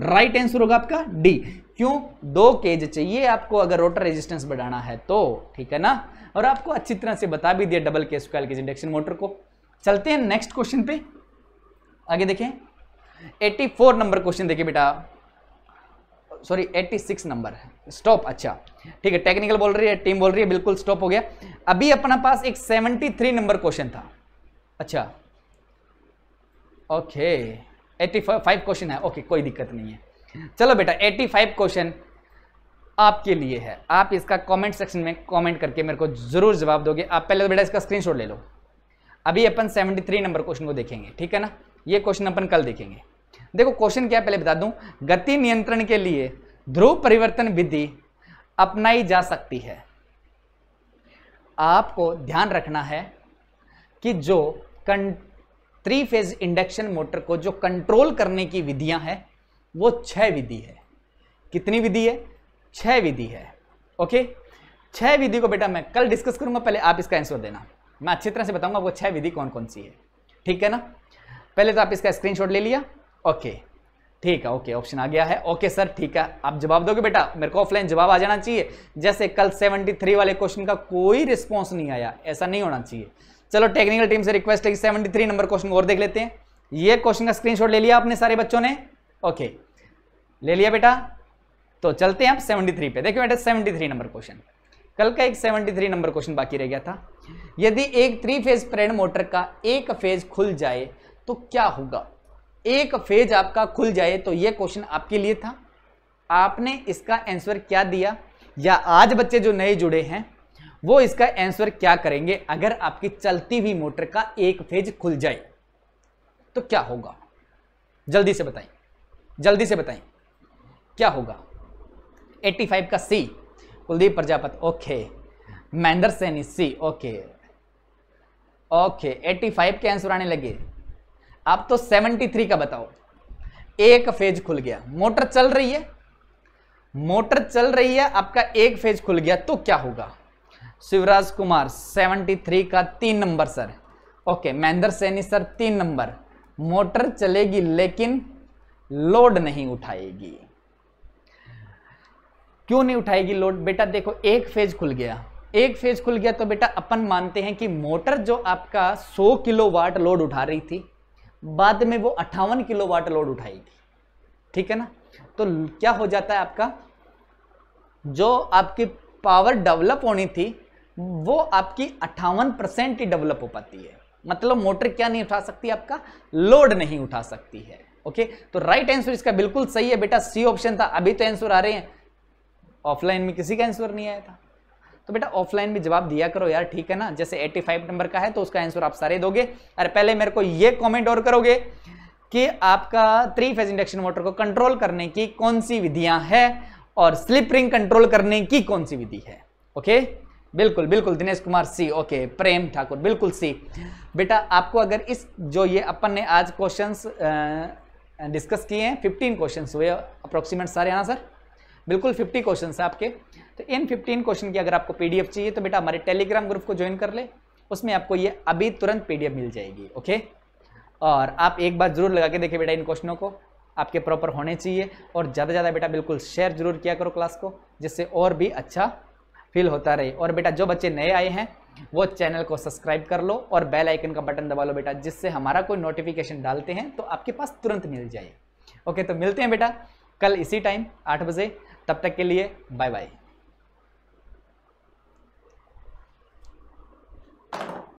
राइट आंसर होगा आपका डी क्यों दो केज चाहिए आपको अगर रोटर रेजिस्टेंस बढ़ाना है तो ठीक है ना और आपको अच्छी तरह से बता भी दिया double cage square cage induction motor को चलते हैं नेक्स्ट क्वेश्चन पे आगे देखें 84 नंबर क्वेश्चन देखिए बेटा सॉरी 86 नंबर है स्टॉप अच्छा ठीक है टेक्निकल बोल रही है टीम बोल रही है बिल्कुल स्टॉप हो गया अभी अपना पास एक 73 नंबर क्वेश्चन था अच्छा ओके 85 क्वेश्चन है ओके कोई दिक्कत नहीं है चलो बेटा 85 क्वेश्चन आपके लिए है आप इसका कमेंट सेक्शन में कमेंट करके मेरे को जरूर जवाब दोगे आप पहले तो बेटा इसका स्क्रीन ले लो अभी अपन 73 नंबर क्वेश्चन को देखेंगे ठीक है ना ये क्वेश्चन अपन कल देखेंगे देखो क्वेश्चन क्या पहले बता दूं गति नियंत्रण के लिए ध्रुव परिवर्तन विधि अपनाई जा सकती है आपको ध्यान रखना है कि जो कं थ्री फेज इंडक्शन मोटर को जो कंट्रोल करने की विधियां हैं वो छह विधि है कितनी विधि है छह विधि है ओके छह विधि को बेटा मैं कल डिस्कस करूंगा पहले आप इसका आंसर देना मैं अच्छी तरह से बताऊंगा वो छह विधि कौन कौन सी है ठीक है ना पहले तो आप इसका स्क्रीनशॉट ले लिया ओके ठीक है ओके ऑप्शन आ गया है ओके सर ठीक है आप जवाब दोगे बेटा मेरे को ऑफलाइन जवाब आ जाना चाहिए जैसे कल 73 वाले क्वेश्चन का कोई रिस्पॉन्स नहीं आया ऐसा नहीं होना चाहिए चलो टेक्निकल टीम से रिक्वेस्ट है कि 73 नंबर क्वेश्चन और देख लेते हैं ये क्वेश्चन का स्क्रीनशॉट ले लिया आपने सारे बच्चों ने ओके ले लिया बेटा तो चलते हैं आप सेवेंटी पे देखिए बेटा थ्री नंबर क्वेश्चन कल का एक 73 नंबर क्वेश्चन बाकी रह गया था यदि एक थ्री फेज प्रेरण मोटर का एक फेज खुल जाए तो क्या होगा एक फेज आपका खुल जाए तो यह क्वेश्चन आपके लिए था आपने इसका आंसर क्या दिया या आज बच्चे जो नए जुड़े हैं वो इसका आंसर क्या करेंगे अगर आपकी चलती हुई मोटर का एक फेज खुल जाए तो क्या होगा जल्दी से बताएं जल्दी से बताएं क्या होगा 85 का C Kuldeep Prajapat okay Mahendra Saini C okay okay 85 के आंसर आने लगे आप तो 73 का बताओ एक फेज खुल गया मोटर चल रही है मोटर चल रही है आपका एक फेज खुल गया तो क्या होगा शिवराज कुमार 73 का तीन number sir okay Mahendra Saini sir तीन नंबर मोटर चलेगी लेकिन लोड नहीं उठाएगी क्यों नहीं उठाएगी लोड बेटा देखो एक फेज खुल गया एक फेज खुल गया तो बेटा अपन मानते हैं कि मोटर जो आपका 100 किलोवाट लोड उठा रही थी बाद में वो अट्ठावन किलो वाट लोड उठाएगी ठीक है ना तो क्या हो जाता है आपका जो आपकी पावर डेवलप होनी थी वो आपकी अट्ठावन परसेंट ही डेवलप हो पाती है मतलब मोटर क्या नहीं उठा सकती आपका लोड नहीं उठा सकती है ओके तो राइट आंसर इसका बिल्कुल सही है बेटा सी ऑप्शन था अभी तो आंसर आ रहे हैं ऑफलाइन में किसी का आंसर नहीं आया था तो बेटा ऑफलाइन भी जवाब दिया करो यार ठीक है ना जैसे 85 नंबर का है तो उसका आंसर आप सारे दोगे अरे पहले मेरे को ये कमेंट और करोगे कि आपका थ्री फेज इंडक्शन मोटर को कंट्रोल करने की कौन सी विधियां है और स्लिप रिंग कंट्रोल करने की कौन सी विधि है ओके बिल्कुल बिल्कुल दिनेश कुमार सी ओके प्रेम ठाकुर बिल्कुल सी बेटा आपको अगर इस जो ये अपन ने आज क्वेश्चन डिस्कस किए हैं फिफ्टीन क्वेश्चन हुए अप्रोक्सीमेट सारे यहाँ सर बिल्कुल फिफ्टी क्वेश्चन है आपके तो इन फिफ्टीन क्वेश्चन की अगर आपको पीडीएफ चाहिए तो बेटा हमारे टेलीग्राम ग्रुप को ज्वाइन कर ले उसमें आपको ये अभी तुरंत पीडीएफ मिल जाएगी ओके और आप एक बार जरूर लगा के देखिए बेटा इन क्वेश्चनों को आपके प्रॉपर होने चाहिए और ज़्यादा ज़्यादा बेटा बिल्कुल शेयर जरूर किया करो क्लास को जिससे और भी अच्छा फील होता रहे और बेटा जो बच्चे नए आए हैं वो चैनल को सब्सक्राइब कर लो और बेल आइकन का बटन दबा लो बेटा जिससे हमारा कोई नोटिफिकेशन डालते हैं तो आपके पास तुरंत मिल जाए ओके तो मिलते हैं बेटा कल इसी टाइम आठ बजे तब तक के लिए बाय बाय